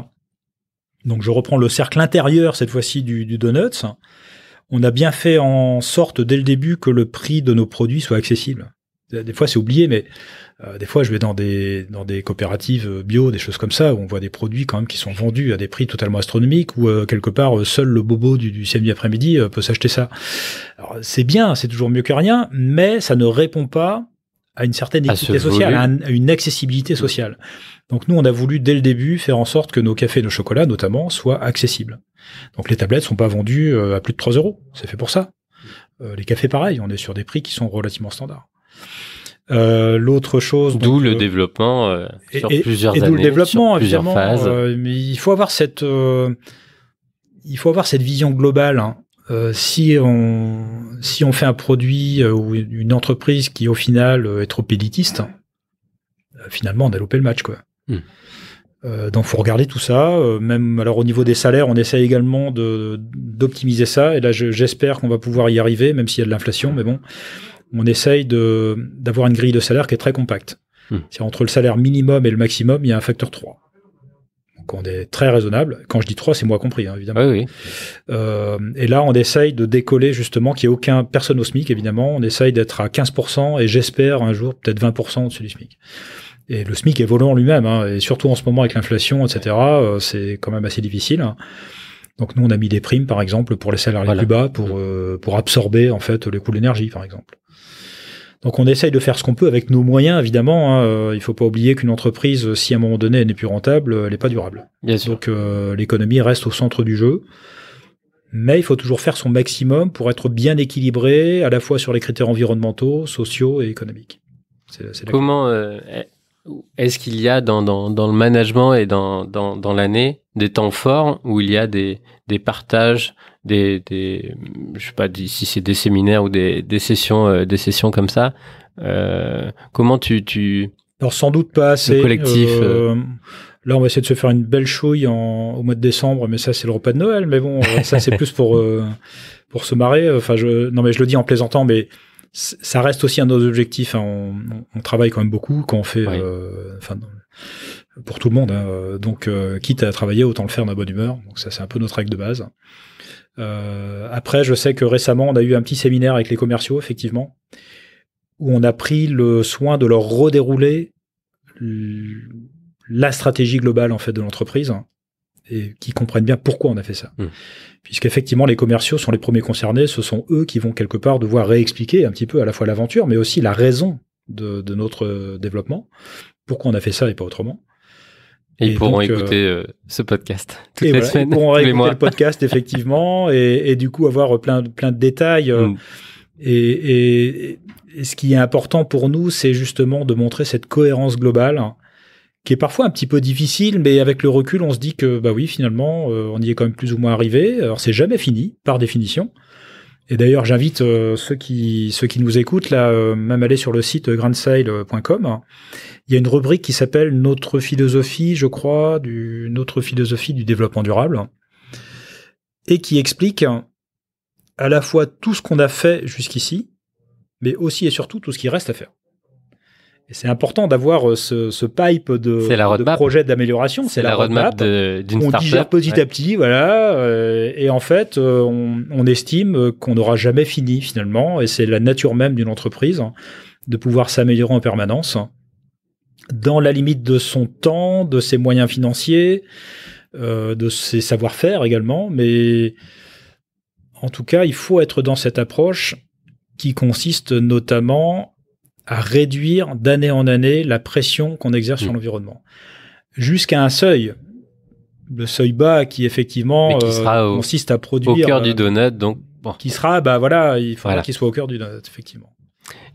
donc je reprends le cercle intérieur cette fois-ci du, du donuts on a bien fait en sorte dès le début que le prix de nos produits soit accessible. Des fois, c'est oublié, mais euh, des fois, je vais dans des dans des coopératives euh, bio, des choses comme ça, où on voit des produits quand même qui sont vendus à des prix totalement astronomiques, où euh, quelque part, seul le bobo du, du samedi après-midi peut s'acheter ça. C'est bien, c'est toujours mieux que rien, mais ça ne répond pas à une certaine équité sociale, à, une accessibilité sociale. Donc nous, on a voulu dès le début faire en sorte que nos cafés, nos chocolats notamment, soient accessibles. Donc les tablettes sont pas vendues euh, à plus de 3 euros, c'est fait pour ça. Euh, les cafés, pareil, on est sur des prix qui sont relativement standards. Euh, l'autre chose. D'où le développement sur plusieurs années, développement, sur plusieurs phases. mais il faut avoir cette, il faut avoir cette vision globale. Hein. si on si on fait un produit ou une entreprise qui au final est trop élitiste, finalement on a loupé le match quoi. Hmm. Euh, donc, faut regarder tout ça. Euh, même alors au niveau des salaires, on essaie également d'optimiser ça. Et là, j'espère qu'on va pouvoir y arriver, même s'il y a de l'inflation. Mais bon, on essaye d'avoir une grille de salaire qui est très compacte. Hmm. C'est entre le salaire minimum et le maximum, il y a un facteur 3. Donc on est très raisonnable. Quand je dis 3, c'est moi compris, hein, évidemment. Ah euh, et là, on essaye de décoller justement qu'il n'y ait aucun personne au SMIC, évidemment. On essaye d'être à 15% et j'espère un jour peut-être 20% au-dessus du SMIC. Et le SMIC est volant lui-même, hein, et surtout en ce moment avec l'inflation, etc., euh, c'est quand même assez difficile. Hein. Donc nous, on a mis des primes, par exemple, pour les salariés les plus bas, pour, euh, pour absorber en fait les coûts de l'énergie, par exemple. Donc on essaye de faire ce qu'on peut avec nos moyens, évidemment. Hein. Euh, il ne faut pas oublier qu'une entreprise, si à un moment donné elle n'est plus rentable, elle n'est pas durable. Bien sûr. Donc l'économie reste au centre du jeu. Mais il faut toujours faire son maximum pour être bien équilibré, à la fois sur les critères environnementaux, sociaux et économiques. c'est c'est Comment est-ce qu'il y a dans, dans, le management et dans, dans l'année des temps forts où il y a des, des partages, des, des, je sais pas si c'est des séminaires ou des, des sessions, euh, des sessions comme ça euh, Comment tu, tu. Alors sans doute pas assez. Le collectif. Euh là, on va essayer de se faire une belle chouille en, au mois de décembre, mais ça, c'est le repas de Noël. Mais bon, ça, c'est plus pour, pour se marrer. Enfin, je, non, mais je le dis en plaisantant, mais ça reste aussi un de nos objectifs. Hein. On, travaille quand même beaucoup quand on fait, euh, pour tout le monde. Hein. Donc, euh, quitte à travailler, autant le faire la bonne humeur. Donc ça, c'est un peu notre règle de base. Euh, après, je sais que récemment, on a eu un petit séminaire avec les commerciaux, effectivement, où on a pris le soin de leur redérouler la stratégie globale en fait de l'entreprise et qui comprennent bien pourquoi on a fait ça. puisque hum. Puisqu'effectivement, les commerciaux sont les premiers concernés, ce sont eux qui vont quelque part devoir réexpliquer un petit peu à la fois l'aventure, mais aussi la raison de, notre euh, développement, pourquoi on a fait ça et pas autrement. Et, ils pourront euh, écouter euh, ce podcast toutes et les semaines, tous le podcast effectivement, et, du coup avoir plein, plein de détails. Hum. et, et ce qui est important pour nous, c'est justement de montrer cette cohérence globale hein, qui est parfois un petit peu difficile, mais avec le recul, on se dit que bah oui, finalement, euh, on y est quand même plus ou moins arrivé. Alors c'est jamais fini, par définition. Et d'ailleurs, j'invite euh, ceux qui ceux qui nous écoutent là, euh, même aller sur le site grandsale.com. Il y a une rubrique qui s'appelle Notre philosophie, je crois, du notre philosophie du développement durable, et qui explique à la fois tout ce qu'on a fait jusqu'ici, mais aussi et surtout tout ce qui reste à faire c'est important d'avoir euh, ce, ce, pipe de, projet d'amélioration. C'est la, roadmap, d'une d'une On digère petit à petit, voilà. Euh, et en fait, euh, on, estime qu'on n'aura jamais fini finalement. Et c'est la nature même d'une entreprise hein, de pouvoir s'améliorer en permanence dans la limite de son temps, de ses moyens financiers, de ses savoir-faire également. Mais en tout cas, il faut être dans cette approche qui consiste notamment à réduire d'année en année la pression qu'on exerce sur mmh. l'environnement. Jusqu'à un seuil, le seuil bas qui effectivement euh, consiste à produire... Au cœur du euh, donut, donc... Qui sera, bah voilà, il faudra qu'il soit au cœur du donut, effectivement.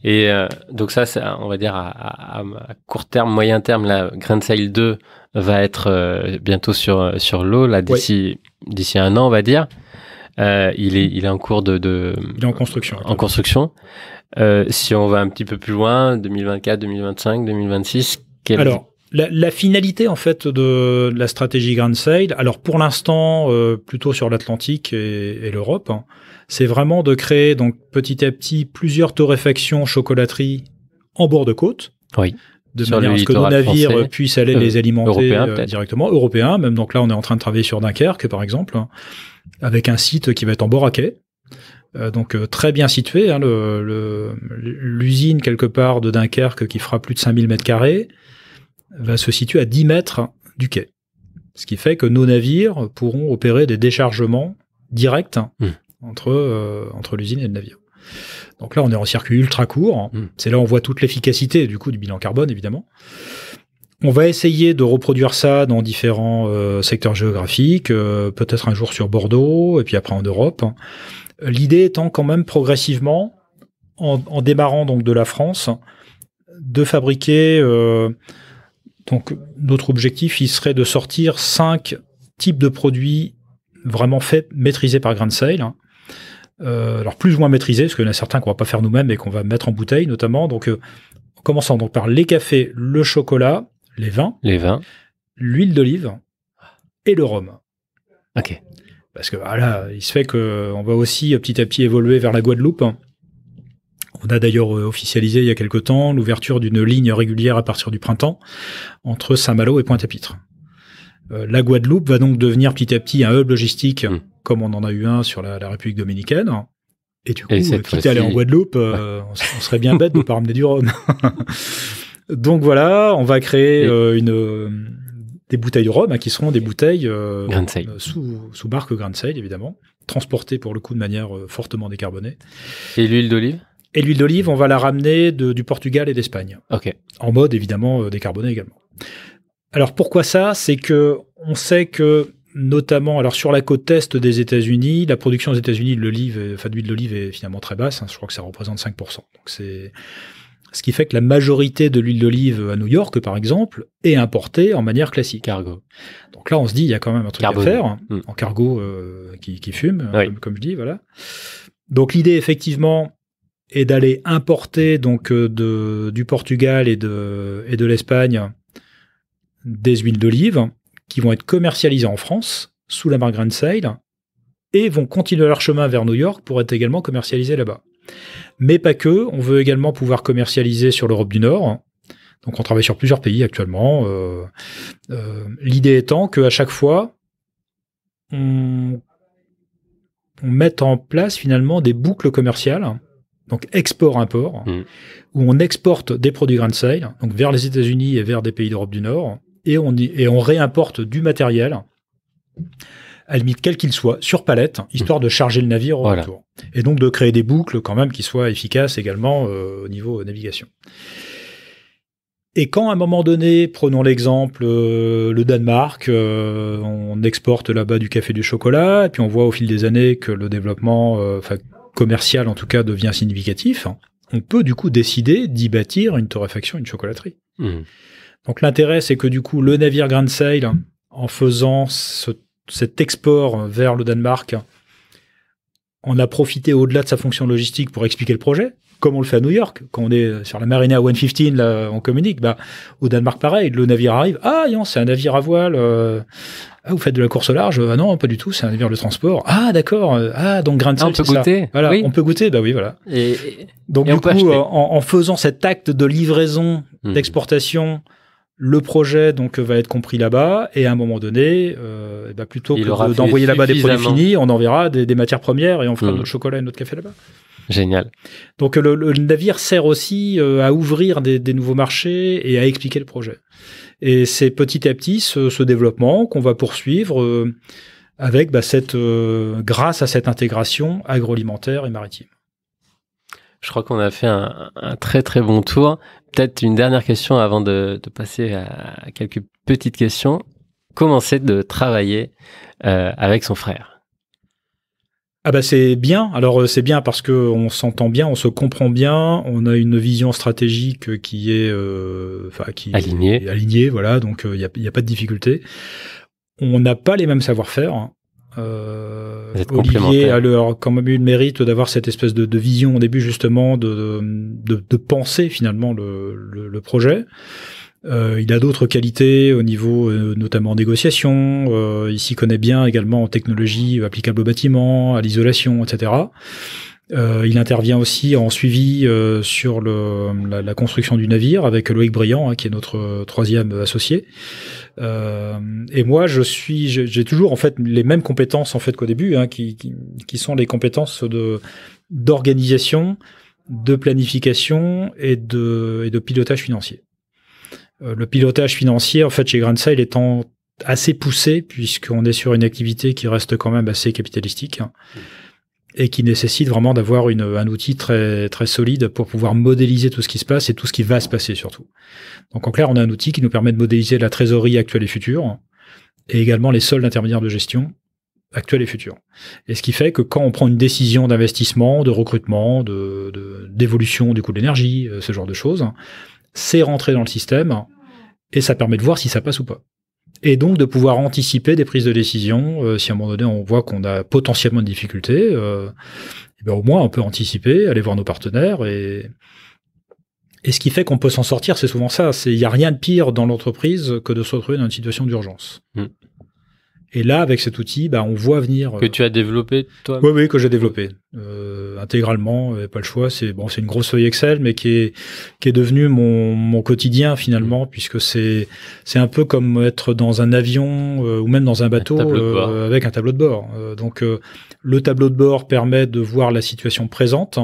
Et euh, donc ça, on va dire à, court terme, moyen terme, la Grand Sale 2 va être bientôt sur, sur l'eau, d'ici d'ici un an, on va dire. Euh, il, est, en cours de, Il est en construction. En construction. Euh, si on va un petit peu plus loin, 2024, 2025, 2026, quelle Alors, la, la, finalité en fait de, la stratégie Grand Sail, alors pour l'instant euh, plutôt sur l'Atlantique et, l'Europe, hein, c'est vraiment de créer donc petit à petit plusieurs torréfactions chocolateries en bord de côte. Oui de manière à ce que nos navires puissent aller les euh, alimenter euh, directement, européens même. Donc là, on est en train de travailler sur Dunkerque, par exemple, hein, avec un site qui va être en bord euh, donc très bien situé, hein, l'usine quelque part de Dunkerque qui fera plus de 5000 mètres carrés va se situer à 10 mètres du quai. Ce qui fait que nos navires pourront opérer des déchargements directs hmm. entre, entre l'usine et le navire. Donc là, on est en circuit ultra court. Hmm. C'est là où on voit toute l'efficacité du coup du bilan carbone, évidemment. On va essayer de reproduire ça dans différents euh, secteurs géographiques, euh, peut-être un jour sur Bordeaux et puis après en Europe. Hein. L'idée étant quand même progressivement, en, démarrant donc de la France, de fabriquer. Euh, donc notre objectif, il serait de sortir cinq types de produits vraiment faits, maîtrisés par Grand Sail. Euh, alors plus ou moins maîtrisé, parce qu'il y en a certains qu'on va pas faire nous-mêmes et qu'on va mettre en bouteille notamment. Donc, euh, en commençant donc par les cafés, le chocolat, les vins, les vins, l'huile d'olive et le rhum. Ok. Parce que voilà, ah il se fait qu'on va aussi euh, petit à petit évoluer vers la Guadeloupe. On a d'ailleurs officialisé il y a quelque temps l'ouverture d'une ligne régulière à partir du printemps entre Saint-Malo et Pointe-à-Pitre. la Guadeloupe va donc devenir petit à petit un hub logistique. Hmm comme on en a eu un sur la, République dominicaine. Et du coup, et euh, quitte aller en Guadeloupe, euh, on, serait bien bête de ne pas ramener du rhum. Donc voilà, on va créer euh, des bouteilles de rhum hein, qui seront des bouteilles sous, barque Grand Seil, évidemment, transportées pour le coup de manière fortement décarbonée. Et l'huile d'olive Et l'huile d'olive, on va la ramener du Portugal et d'Espagne. En mode évidemment décarboné également. Alors pourquoi ça C'est que on sait que notamment alors sur la côte est des États-Unis, la production aux États-Unis de l'olive, euh, enfin d'huile d'olive est finalement très basse. Hein. je crois que ça représente 5%. Donc c'est ce qui fait que la majorité de l'huile d'olive à New York, par exemple, est importée en manière classique. Cargo. Donc là, on se dit, il y a quand même un truc à faire hein, hmm. en cargo euh, qui, fume, hein, comme, comme, je dis, voilà. Donc l'idée, effectivement, est d'aller importer donc euh, du Portugal et de, et de l'Espagne des huiles d'olive qui vont être commercialisés en France sous la marque Grand Sale et vont continuer leur chemin vers New York pour être également commercialisés là-bas. Mais pas que, on veut également pouvoir commercialiser sur l'Europe du Nord. Donc on travaille sur plusieurs pays actuellement. Euh, euh, l'idée étant qu'à chaque fois, on, mette en place finalement des boucles commerciales donc export-import, mmh. où on exporte des produits Grand Sail sale, donc vers les États-Unis et vers des pays d'Europe du Nord, et on, et on réimporte du matériel à limite quel qu'il soit, sur palette, histoire mmh. de charger le navire au retour. Et donc de créer des boucles quand même qui soient efficaces également euh, au niveau navigation. Et quand à un moment donné, prenons l'exemple, euh, le Danemark, euh, on exporte là-bas du café et du chocolat, et puis on voit au fil des années que le développement commercial en tout cas devient significatif, on peut du coup décider d'y bâtir une torréfaction, une chocolaterie. Mmh. Donc l'intérêt, c'est que du coup, le navire Grand Sail, en faisant cet export vers le Danemark, on a profité au-delà de sa fonction logistique pour expliquer le projet, comme on le fait à New York, quand on est sur la marina 115, là, on communique. Bah, au Danemark, pareil, le navire arrive. Ah, c'est un navire à voile. Euh, ah, vous faites de la course au large ah non, pas du tout, c'est un navire de transport. Ah, d'accord. Euh, ah, donc Grand Sail, ah, on peut goûter. Voilà, on peut goûter. Bah oui, voilà. Et, donc, du coup, en, faisant cet acte de livraison, hmm. d'exportation, le projet donc va être compris là-bas et à un moment donné, euh, eh ben, plutôt que d'envoyer là-bas des produits finis, on enverra des, matières premières et on fera mm. notre chocolat et notre café là-bas. Génial. Donc le, navire sert aussi euh, à ouvrir des, nouveaux marchés et à expliquer le projet. Et c'est petit à petit ce, développement qu'on va poursuivre euh, avec bah, cette grâce à cette intégration agroalimentaire et maritime. Je crois qu'on a fait un, très très bon tour. Peut-être une dernière question avant de, passer à quelques petites questions. Comment c'est de travailler euh, avec son frère ah bah c'est bien. Alors euh, c'est bien parce que on s'entend bien, on se comprend bien, on a une vision stratégique qui est, euh, alignée, voilà. Donc il n'y a, pas de difficulté. On n'a pas les mêmes savoir-faire. Euh, Olivier a, quand même eu le mérite d'avoir cette espèce de, vision au début justement, de, penser finalement le, projet. Euh, il a d'autres qualités au niveau euh, notamment négociation, euh, il s'y connaît bien également en technologie applicable au bâtiment, à l'isolation, etc. Euh, il intervient aussi en suivi sur la, construction du navire avec Loïc Briand, hein, qui est notre troisième associé. Euh, et moi, je suis, j'ai toujours en fait les mêmes compétences en fait qu'au début, hein, qui, qui, sont les compétences de d'organisation, de planification et de, et de pilotage financier. Euh, le pilotage financier, en fait, chez Grandsa, il est en assez poussé puisqu'on est sur une activité qui reste quand même assez capitalistique. Hein et qui nécessite vraiment d'avoir un outil très, très solide pour pouvoir modéliser tout ce qui se passe et tout ce qui va se passer surtout. Donc en clair, on a un outil qui nous permet de modéliser la trésorerie actuelle et future et également les soldes intermédiaires de gestion actuels et futurs. Et ce qui fait que quand on prend une décision d'investissement, de recrutement, d'évolution de, d'évolution, du coût de l'énergie, euh, ce genre de choses, c'est rentré dans le système et ça permet de voir si ça passe ou pas et donc de pouvoir anticiper des prises de décision. Euh, si à un moment donné on voit qu'on a potentiellement des difficultés, euh, eh ben, au moins on peut anticiper, aller voir nos partenaires et et ce qui fait qu'on peut s'en sortir, c'est souvent ça. C'est il n'y a rien de pire dans l'entreprise que de se retrouver dans une situation d'urgence. Mm. Et là, avec cet outil, bah, on voit venir. Que euh, tu as développé toi Oui, oui, que j'ai développé euh, intégralement, euh, pas le choix. C'est bon, c'est une grosse feuille Excel, mais qui est qui est devenue mon, mon quotidien finalement, mm. puisque c'est c'est un peu comme être dans un avion euh, ou même dans un bateau avec un tableau de bord. donc le tableau de bord permet de voir la situation présente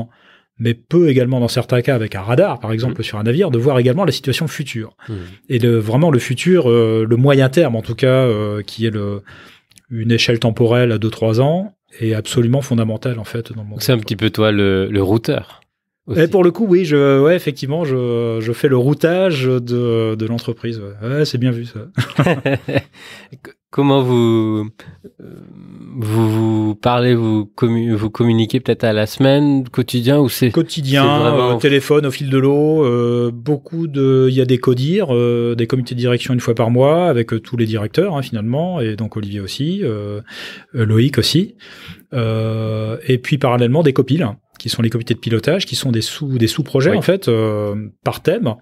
mais peut également dans certains cas avec un radar, par exemple mm. sur un navire, de voir également la situation future. Mm. Et de vraiment le futur, euh, le moyen terme en tout cas, euh, qui est le, une échelle temporelle à 2-3 ans, est absolument fondamentale en fait. C'est un petit peu toi le, le routeur. Et eh, pour le coup, oui, je, ouais, effectivement, je, je fais le routage de, de l'entreprise. ouais c'est bien vu ça. comment euh, vous, vous, parlez, vous, vous communiquez peut-être à la semaine, quotidien ou c'est quotidien, au euh, téléphone au fil de l'eau, euh, beaucoup de, il y a des codir, des comités de direction une fois par mois avec tous les directeurs hein, finalement et donc Olivier aussi, Loïc aussi, et puis parallèlement des copiles qui sont les comités de pilotage, qui sont des sous des sous projets en fait par thème.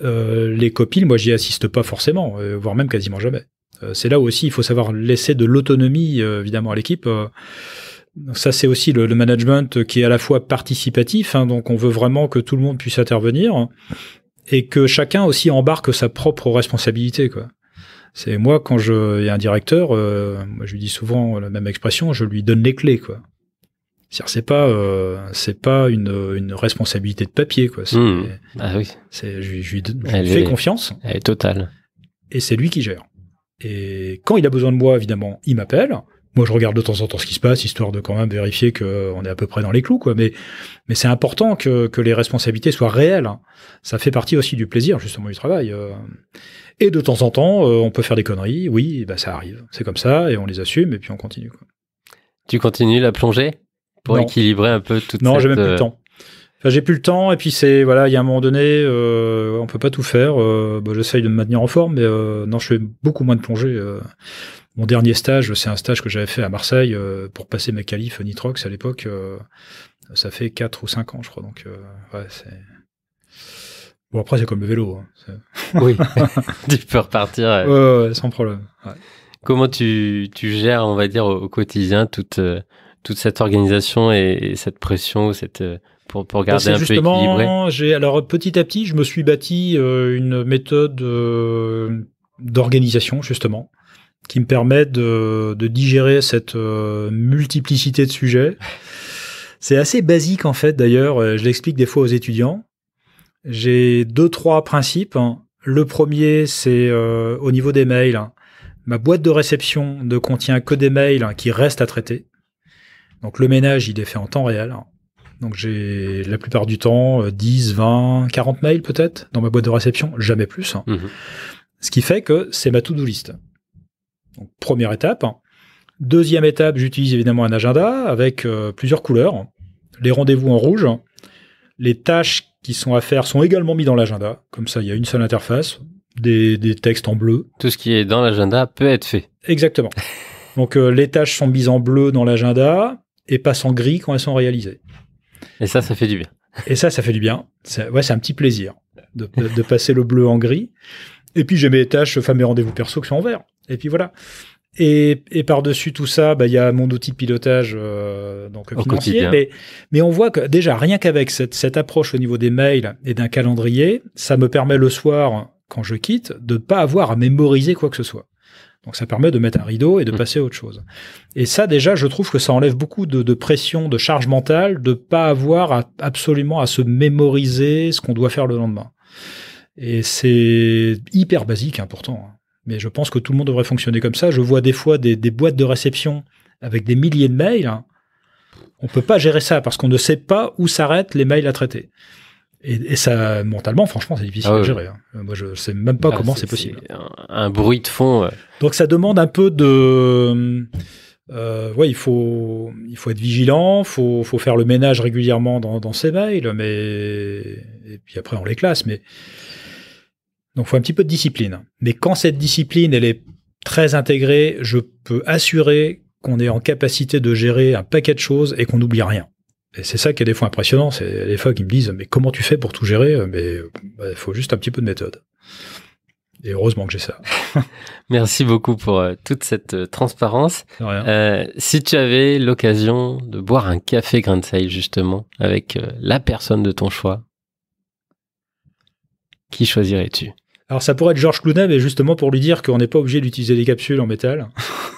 les copiles, moi j'y assiste pas forcément, voire même quasiment jamais. Euh, c'est là où aussi il faut savoir laisser de l'autonomie euh, évidemment à l'équipe. Euh. ça c'est aussi le, management qui est à la fois participatif, hein, donc on veut vraiment que tout le monde puisse intervenir hein, et que chacun aussi embarque sa propre responsabilité quoi. C'est moi quand je il y a un directeur, moi, je lui dis souvent la même expression, je lui donne les clés quoi. C'est pas c'est pas une, responsabilité de papier quoi. c'est mmh. Ah oui. Je, je, je lui fais confiance. Elle est totale. Et c'est lui qui gère. Et quand il a besoin de moi, évidemment, il m'appelle. Moi, je regarde de temps en temps ce qui se passe, histoire de quand même vérifier qu'on euh, est à peu près dans les clous, quoi. Mais, mais c'est important que, les responsabilités soient réelles. Hein. Ça fait partie aussi du plaisir, justement, du travail. Euh. Et de temps en temps, euh, on peut faire des conneries. Oui, bah, ça arrive. C'est comme ça, et on les assume, et puis on continue, Tu continues la plongée pour équilibrer un peu toute non, cette... Non, j'ai même plus le temps j'ai plus le temps et puis c'est voilà, il y a un moment donné, euh, on peut pas tout faire. Euh, bah, j'essaye de me maintenir en forme, mais euh, non, je fais beaucoup moins de plongée. Euh. mon dernier stage, c'est un stage que j'avais fait à Marseille pour passer ma qualif nitrox à l'époque. ça fait 4 ou 5 ans, je crois. Donc Bon, après, c'est comme le vélo. Hein. Oui, tu peux repartir. Ouais. Ouais, sans problème. Comment tu, tu, gères, on va dire, au, quotidien toute, toute cette organisation et, et cette pression, cette, pour, pour garder un justement, peu équilibré j'ai, Alors petit à petit, je me suis bâti euh, une méthode euh, d'organisation, justement, qui me permet de, de digérer cette euh, multiplicité de sujets. C'est assez basique, en fait, d'ailleurs, je l'explique des fois aux étudiants. J'ai deux, trois principes. Hein. Le premier, c'est au niveau des mails. Hein. Ma boîte de réception ne contient que des mails hein, qui restent à traiter. Donc le ménage, il est fait en temps réel. Donc j'ai la plupart du temps 10, 20, 40 mails peut-être dans ma boîte de réception, jamais plus. Hein. Mhm. Ce qui fait que c'est ma to-do list. Donc, première étape. Deuxième étape, j'utilise évidemment un agenda avec euh, plusieurs couleurs. Les rendez-vous en rouge. Les tâches qui sont à faire sont également mises dans l'agenda. Comme ça, il y a une seule interface. Des, textes en bleu. Tout ce qui est dans l'agenda peut être fait. Exactement. Donc euh, les tâches sont mises en bleu dans l'agenda et passent en gris quand elles sont réalisées. Et ça, ça fait du bien. Et ça, ça fait du bien. ouais, c'est un petit plaisir de, passer le bleu en gris. Et puis j'ai mes tâches, enfin mes rendez-vous perso qui sont en vert. Et puis voilà. Et, par-dessus tout ça, bah, il y a mon outil de pilotage euh, donc financier. Mais, on voit que déjà, rien qu'avec cette, cette, approche au niveau des mails et d'un calendrier, ça me permet le soir, quand je quitte, de ne pas avoir à mémoriser quoi que ce soit. Donc ça permet de mettre un rideau et de mm. passer à autre chose. Et ça déjà, je trouve que ça enlève beaucoup de, pression, de charge mentale, de pas avoir absolument à se mémoriser ce qu'on doit faire le lendemain. Et c'est hyper basique, important. Hein, hein. Mais je pense que tout le monde devrait fonctionner comme ça. Je vois des fois des, des boîtes de réception avec des milliers de mails. Hein. On peut pas gérer ça parce qu'on ne sait pas où s'arrêtent les mails à traiter. Et, et, ça, mentalement, franchement, c'est difficile ah à gérer. Hein. Moi, je sais même pas ah, comment c'est possible. Un, bruit de fond. Donc, ça demande un peu de. Euh, ouais, il faut, il faut être vigilant, faut, faut faire le ménage régulièrement dans, dans ses mails, mais et puis après on les classe, mais donc faut un petit peu de discipline. Mais quand cette discipline elle est très intégrée, je peux assurer qu'on est en capacité de gérer un paquet de choses et qu'on n'oublie rien. Et c'est ça qui est des fois impressionnant. C'est des fois qu'ils me disent Mais comment tu fais pour tout gérer Mais il bah, faut juste un petit peu de méthode. Et heureusement que j'ai ça. Merci beaucoup pour euh, toute cette euh, transparence. Euh, si tu avais l'occasion de boire un café grain de justement, avec la personne de ton choix, qui choisirais-tu Alors, ça pourrait être Georges Clooney, mais justement pour lui dire qu'on n'est pas obligé d'utiliser des capsules en métal.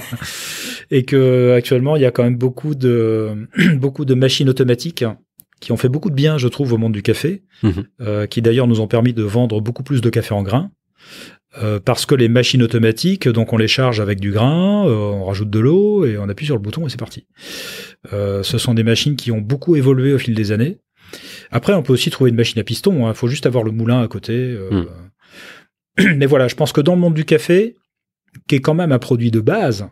et que actuellement, il y a quand même beaucoup de, beaucoup de machines automatiques qui ont fait beaucoup de bien, je trouve, au monde du café, mhm. euh, qui d'ailleurs nous ont permis de vendre beaucoup plus de café en grains. Euh, parce que les machines automatiques, donc on les charge avec du grain, euh, on rajoute de l'eau et on appuie sur le bouton et c'est parti. ce sont des machines qui ont beaucoup évolué au fil des années. Après, on peut aussi trouver une machine à piston. Il hein. faut juste avoir le moulin à côté. Hmm. Mais voilà, je pense que dans le monde du café, qui est quand même un produit de base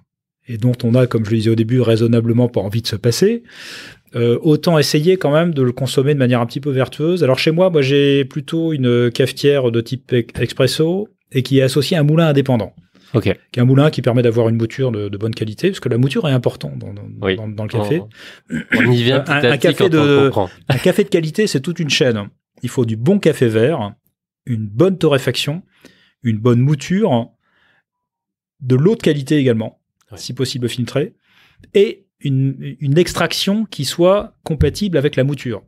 et dont on a, comme je le disais au début, raisonnablement pas envie de se passer, euh, autant essayer quand même de le consommer de manière un petit peu vertueuse. Alors chez moi, moi j'ai plutôt une cafetière de type expresso et qui est associée à un moulin indépendant. ok Qui un moulin qui permet d'avoir une mouture de, bonne qualité, parce que la mouture est importante dans, le café. On, y vient un, café de, un café de qualité, c'est toute une chaîne. Il faut du bon café vert, une bonne torréfaction, une bonne mouture de l'eau de qualité également, si possible filtrée, et une, une, extraction qui soit compatible avec la mouture.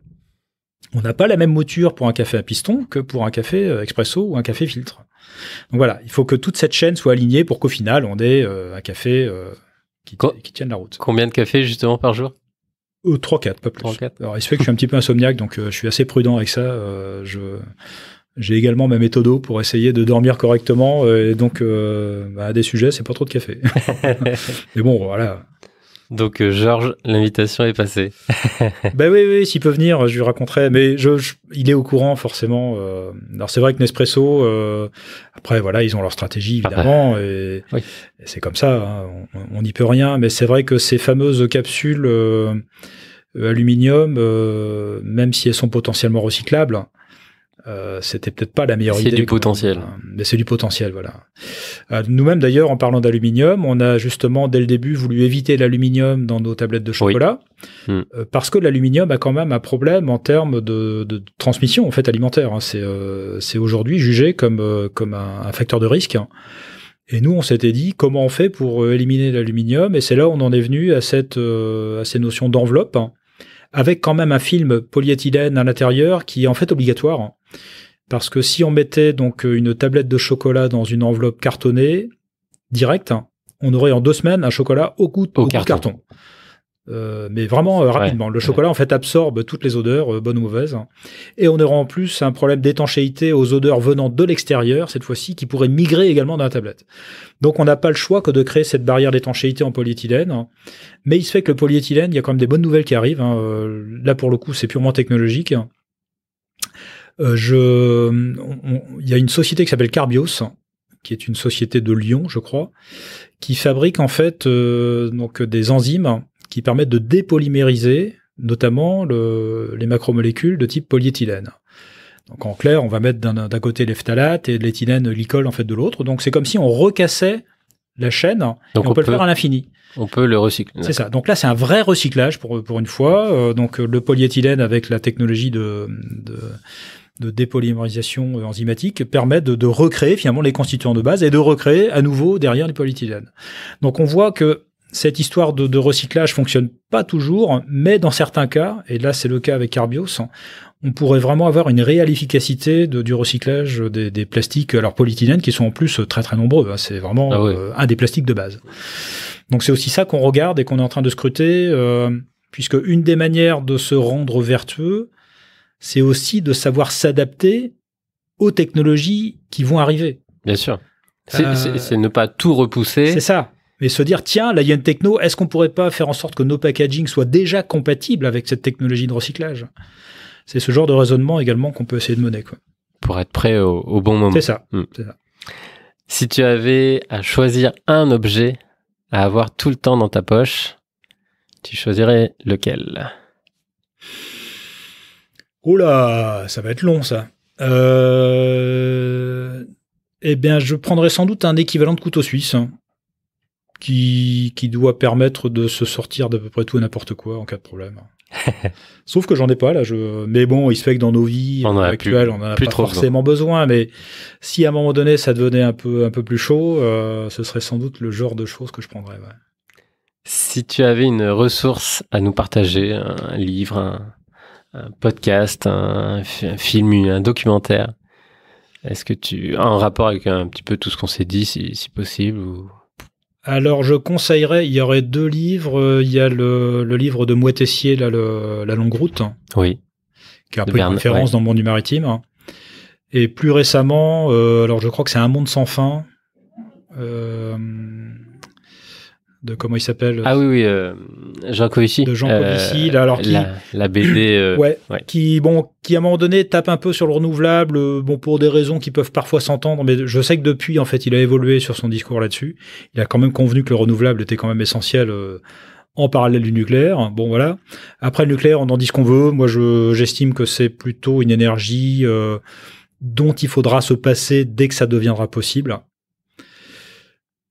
On n'a pas la même mouture pour un café à piston que pour un café euh, expresso ou un café filtre. Donc voilà, il faut que toute cette chaîne soit alignée pour qu'au final, on ait euh, un café euh, qui, qui, tienne la route. Combien de cafés justement par jour 3-4, pas plus. 3, Alors, il se fait que je suis un petit peu insomniaque, donc je suis assez prudent avec ça. je j'ai également ma méthode pour essayer de dormir correctement. Euh, et donc, euh, bah, des sujets, c'est pas trop de café. Mais bon, voilà. Donc, euh, Georges, l'invitation est passée. ben oui, oui, s'il peut venir, je lui raconterai. Mais je, il est au courant, forcément. alors, c'est vrai que Nespresso, après, voilà, ils ont leur stratégie, ah bah. évidemment. et, c'est comme ça, hein. on n'y peut rien. Mais c'est vrai que ces fameuses capsules euh, aluminium, même si elles sont potentiellement recyclables, euh, c'était peut-être pas la meilleure idée. C'est du potentiel. Mais c'est du potentiel, voilà. Euh, nous-mêmes, d'ailleurs, en parlant d'aluminium, on a justement, dès le début, voulu éviter l'aluminium dans nos tablettes de chocolat, hmm. euh, parce que l'aluminium a quand même un problème en termes de, transmission, en fait, alimentaire. Hein. C'est aujourd'hui jugé comme, comme un, facteur de risque. Hein. Et nous, on s'était dit comment on fait pour éliminer l'aluminium, et c'est là où on en est venu à cette à ces notions d'enveloppe. Hein avec quand même un film polyéthylène à l'intérieur qui est en fait obligatoire. Parce que si on mettait donc euh, une tablette de chocolat dans une enveloppe cartonnée, directe, hein, on aurait en deux semaines un chocolat au goût, de carton. Euh, mais vraiment euh, rapidement. le chocolat en fait absorbe toutes les odeurs, euh, bonnes ou mauvaises. Et on aura en plus un problème d'étanchéité aux odeurs venant de l'extérieur cette fois-ci, qui pourraient migrer également dans la tablette. Donc on n'a pas le choix que de créer cette barrière d'étanchéité en polyéthylène. Mais il se fait que le polyéthylène, il y a quand même des bonnes nouvelles qui arrivent. Hein. Là pour le coup, c'est purement technologique. il y a une société qui s'appelle Carbios qui est une société de Lyon, je crois, qui fabrique en fait donc des enzymes qui permettent de dépolymériser notamment le, les macromolécules de type polyéthylène. Donc en clair, on va mettre d'un côté les et l'éthylène glycol en fait de l'autre. Donc c'est comme si on recassait la chaîne Donc et on, peut, le faire à l'infini. On peut le recycler. C'est ça. Donc là, c'est un vrai recyclage pour pour une fois. Euh, donc euh, le polyéthylène avec la technologie de, de de dépolymérisation enzymatique permet de, de, recréer finalement les constituants de base et de recréer à nouveau derrière les polyéthylènes. Donc on voit que cette histoire de, recyclage fonctionne pas toujours, mais dans certains cas, et là c'est le cas avec Carbios, on pourrait vraiment avoir une réelle efficacité du recyclage des, plastiques, alors polyéthylène, qui sont en plus très très nombreux. Hein. c'est vraiment ah euh, un des plastiques de base. Donc c'est aussi ça qu'on regarde et qu'on est en train de scruter, euh, puisque une des manières de se rendre vertueux, c'est aussi de savoir s'adapter aux technologies qui vont arriver. Bien sûr. C'est euh, ne pas tout repousser. C'est ça mais se dire tiens, là il y a une techno, est-ce qu'on pourrait pas faire en sorte que nos packaging soient déjà compatibles avec cette technologie de recyclage C'est ce genre de raisonnement également qu'on peut essayer de mener. Quoi. Pour être prêt au, bon moment. Hmm. C'est ça, Si tu avais à choisir un objet à avoir tout le temps dans ta poche, tu choisirais lequel Oh là, ça va être long ça. Euh, eh bien, je prendrais sans doute un équivalent de couteau suisse. Hein qui, doit permettre de se sortir d'à peu près tout et n'importe quoi en cas de problème. Sauf que j'en ai pas là. Je... Mais bon, il se fait que dans nos vies on actuelles, on en a plus pas forcément besoin. Mais si à un moment donné ça devenait un peu un peu plus chaud, euh, ce serait sans doute le genre de choses que je prendrais. Si tu avais une ressource à nous partager, un livre, un, podcast, un, film, un documentaire, est-ce que tu en rapport avec un petit peu tout ce qu'on s'est dit, si, si possible, ou alors, je conseillerais, il y aurait deux livres. Il y a le, livre de Moitessier La Longue Route. Oui. Qui est un peu une référence dans le monde du maritime. Et plus récemment, euh, alors je crois que c'est Un Monde sans fin. Euh, de comment il s'appelle Ah oui, oui, euh, Jean Covici. De Jean Covici, là, alors qui, euh, la, BD. Euh, ouais, Qui, bon, qui à un moment donné tape un peu sur le renouvelable, euh, bon, pour des raisons qui peuvent parfois s'entendre, mais je sais que depuis, en fait, il a évolué sur son discours là-dessus. Il a quand même convenu que le renouvelable était quand même essentiel en parallèle du nucléaire. Bon voilà. Après le nucléaire, on en dit ce qu'on veut. Moi, je j'estime que c'est plutôt une énergie dont il faudra se passer dès que ça deviendra possible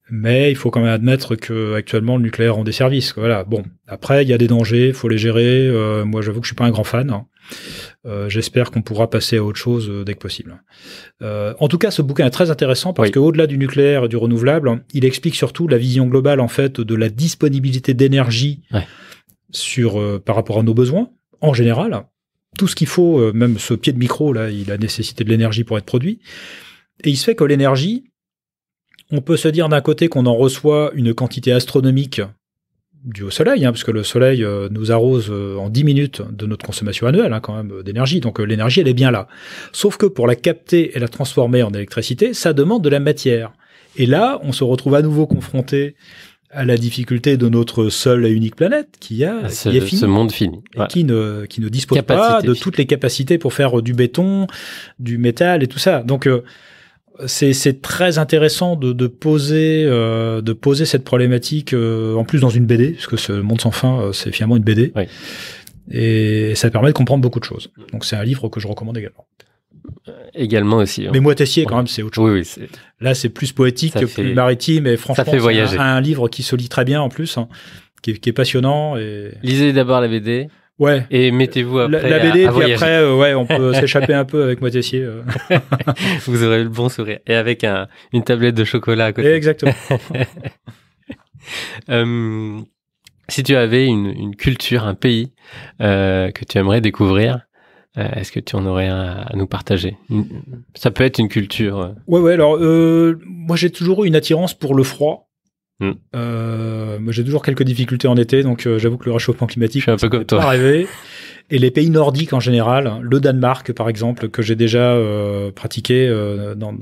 mais il faut quand même admettre que actuellement le nucléaire rend des services. Voilà. Bon, après il y a des dangers, faut les gérer. Euh, moi, j'avoue que je suis pas un grand fan. Hein. Euh, j'espère qu'on pourra passer à autre chose euh, dès que possible. en tout cas, ce bouquin est très intéressant parce qu'au-delà du nucléaire et du renouvelable, hein, il explique surtout la vision globale en fait de la disponibilité d'énergie sur par rapport à nos besoins en général. Tout ce qu'il faut, même ce pied de micro là, il a nécessité de l'énergie pour être produit. Et il se fait que l'énergie, on peut se dire d'un côté qu'on en reçoit une quantité astronomique du au soleil, hein, puisque le soleil euh, nous arrose euh, en 10 minutes de notre consommation annuelle hein, quand même euh, d'énergie, donc l'énergie elle est bien là. Sauf que pour la capter et la transformer en électricité, ça demande de la matière. Et là, on se retrouve à nouveau confronté à la difficulté de notre seule et unique planète qui a ce, monde fini et qui ne qui ne dispose pas de toutes les capacités pour faire du béton, du métal et tout ça. Donc c'est très intéressant de, de poser, euh, de poser cette problématique euh, en plus dans une BD, parce que ce monde sans fin, euh, c'est finalement une BD. Oui. Et ça permet de comprendre beaucoup de choses. Donc c'est un livre que je recommande également. Euh, également aussi. Hein. Mais moi, Tessier, quand même, c'est autre chose. Oui, oui, Là, c'est plus poétique, plus maritime, et franchement, c'est un, un, livre qui se lit très bien en plus, hein, qui, est, qui, est, passionnant. Et... Lisez d'abord la BD. Ouais. Et mettez-vous après. La, la BD, puis après, euh, ouais, on peut s'échapper un peu avec Moitessier. Euh. Vous aurez le bon sourire. Et avec un, une tablette de chocolat à côté. Exactement. Hum, si tu avais une, une culture, un pays euh, que tu aimerais découvrir, est-ce que tu en aurais un à nous partager Ça peut être une culture. Ouais, ouais. Alors, moi, j'ai toujours eu une attirance pour le froid. Mm. Euh, j'ai toujours quelques difficultés en été, donc euh, j'avoue que le réchauffement climatique, est Pas Et les pays nordiques en général, le Danemark par exemple, que j'ai déjà euh, pratiqué dans,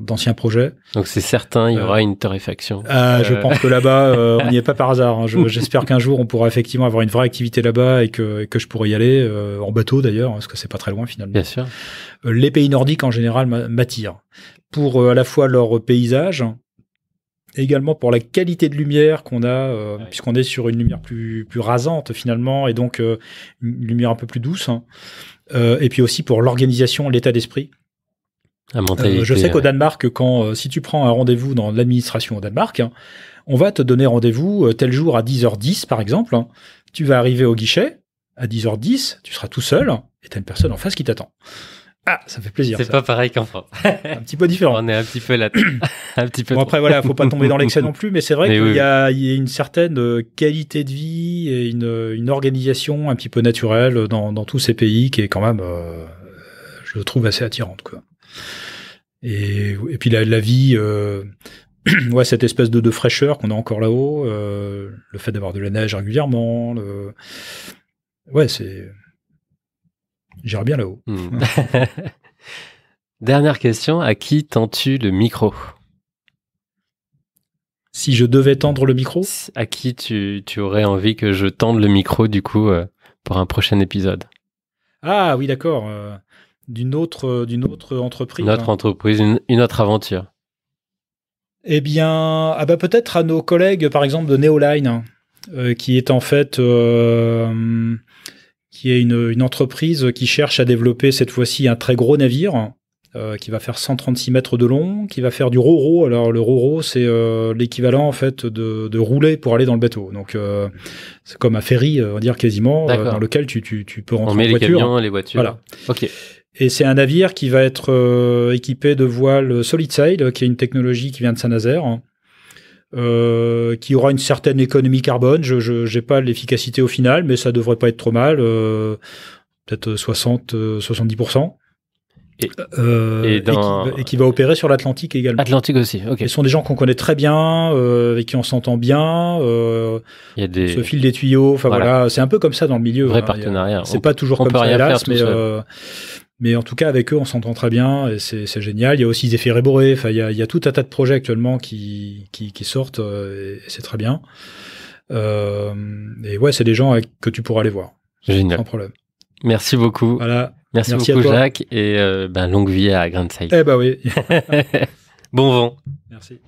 d'anciens projets. Donc c'est certain, il y aura une torréfaction. Ah, je pense que là-bas, on n'y est pas par hasard. Hein. j'espère qu'un jour, on pourra effectivement avoir une vraie activité là-bas et que, que je pourrai y aller en bateau d'ailleurs, parce que c'est pas très loin finalement. Bien sûr. les pays nordiques en général m'attirent pour à la fois leur paysage, également pour la qualité de lumière qu'on a, euh, puisqu'on est sur une lumière plus, plus rasante finalement, et donc euh, une lumière un peu plus douce. Hein. Euh, et puis aussi pour l'organisation, l'état d'esprit. je sais qu'au Danemark, quand si tu prends un rendez-vous dans l'administration au Danemark, hein, on va te donner rendez-vous tel jour à 10h10 par exemple. Hein. Tu vas arriver au guichet à 10h10, tu seras tout seul et tu as une personne en face qui t'attend. Ah, ça fait plaisir. C'est pas pareil qu'en France. un petit peu différent. On est un petit peu là. un petit peu. Bon, après, voilà, faut pas tomber dans l'excès non plus, mais c'est vrai qu'il y, a, une certaine euh, qualité de vie et une, organisation un petit peu naturelle dans, tous ces pays qui est quand même, euh, je trouve, assez attirante, quoi. Et, puis la, vie, euh, ouais, cette espèce de, de fraîcheur qu'on a encore là-haut, le fait d'avoir de la neige régulièrement, le... ouais, c'est J'irai bien là-haut. Hmm. Dernière question, à qui tends-tu le micro Si je devais tendre le micro À qui tu, aurais envie que je tende le micro du coup euh, pour un prochain épisode Ah oui d'accord, euh, d'une autre, euh, d'une autre entreprise. Une autre hein. entreprise, une, autre aventure. Eh bien, ah bah, peut-être à nos collègues, par exemple, de Neoline, hein, qui est en fait qui est une, une, entreprise qui cherche à développer cette fois-ci un très gros navire. Euh, qui va faire 136 mètres de long, qui va faire du roro. Alors le roro, c'est euh, l'équivalent en fait de, de, rouler pour aller dans le bateau. Donc euh, c'est comme un ferry, euh, on va dire quasiment, euh, dans lequel tu, tu, tu peux rentrer on met les voiture. Camions, les voitures. Voilà. Ok. Et c'est un navire qui va être euh, équipé de voiles solid sail, qui est une technologie qui vient de Saint-Nazaire. Euh, qui aura une certaine économie carbone. Je n'ai pas l'efficacité au final, mais ça devrait pas être trop mal, euh, peut-être 60, 70%. Euh, et, et, qui, va opérer sur l'Atlantique également. Atlantique aussi, ok. Ce sont des gens qu'on connaît très bien, euh, avec qui on s'entend bien, euh, Il y a des... se file des tuyaux, enfin voilà, c'est un peu comme ça dans le milieu. Vrai hein, partenariat. C'est pas toujours on comme ça, mais, mais en tout cas, avec eux, on s'entend très bien et c'est génial. Il y a aussi des effets Enfin, il y, a, tout un tas de projets actuellement qui, qui, sortent euh, et c'est très bien. Euh, et ouais, c'est des gens que tu pourras aller voir. Génial. Sans problème. Merci beaucoup. Voilà. Merci, beaucoup, Jacques. Et euh, ben, longue vie à Grand Eh ben oui. bon vent. Merci.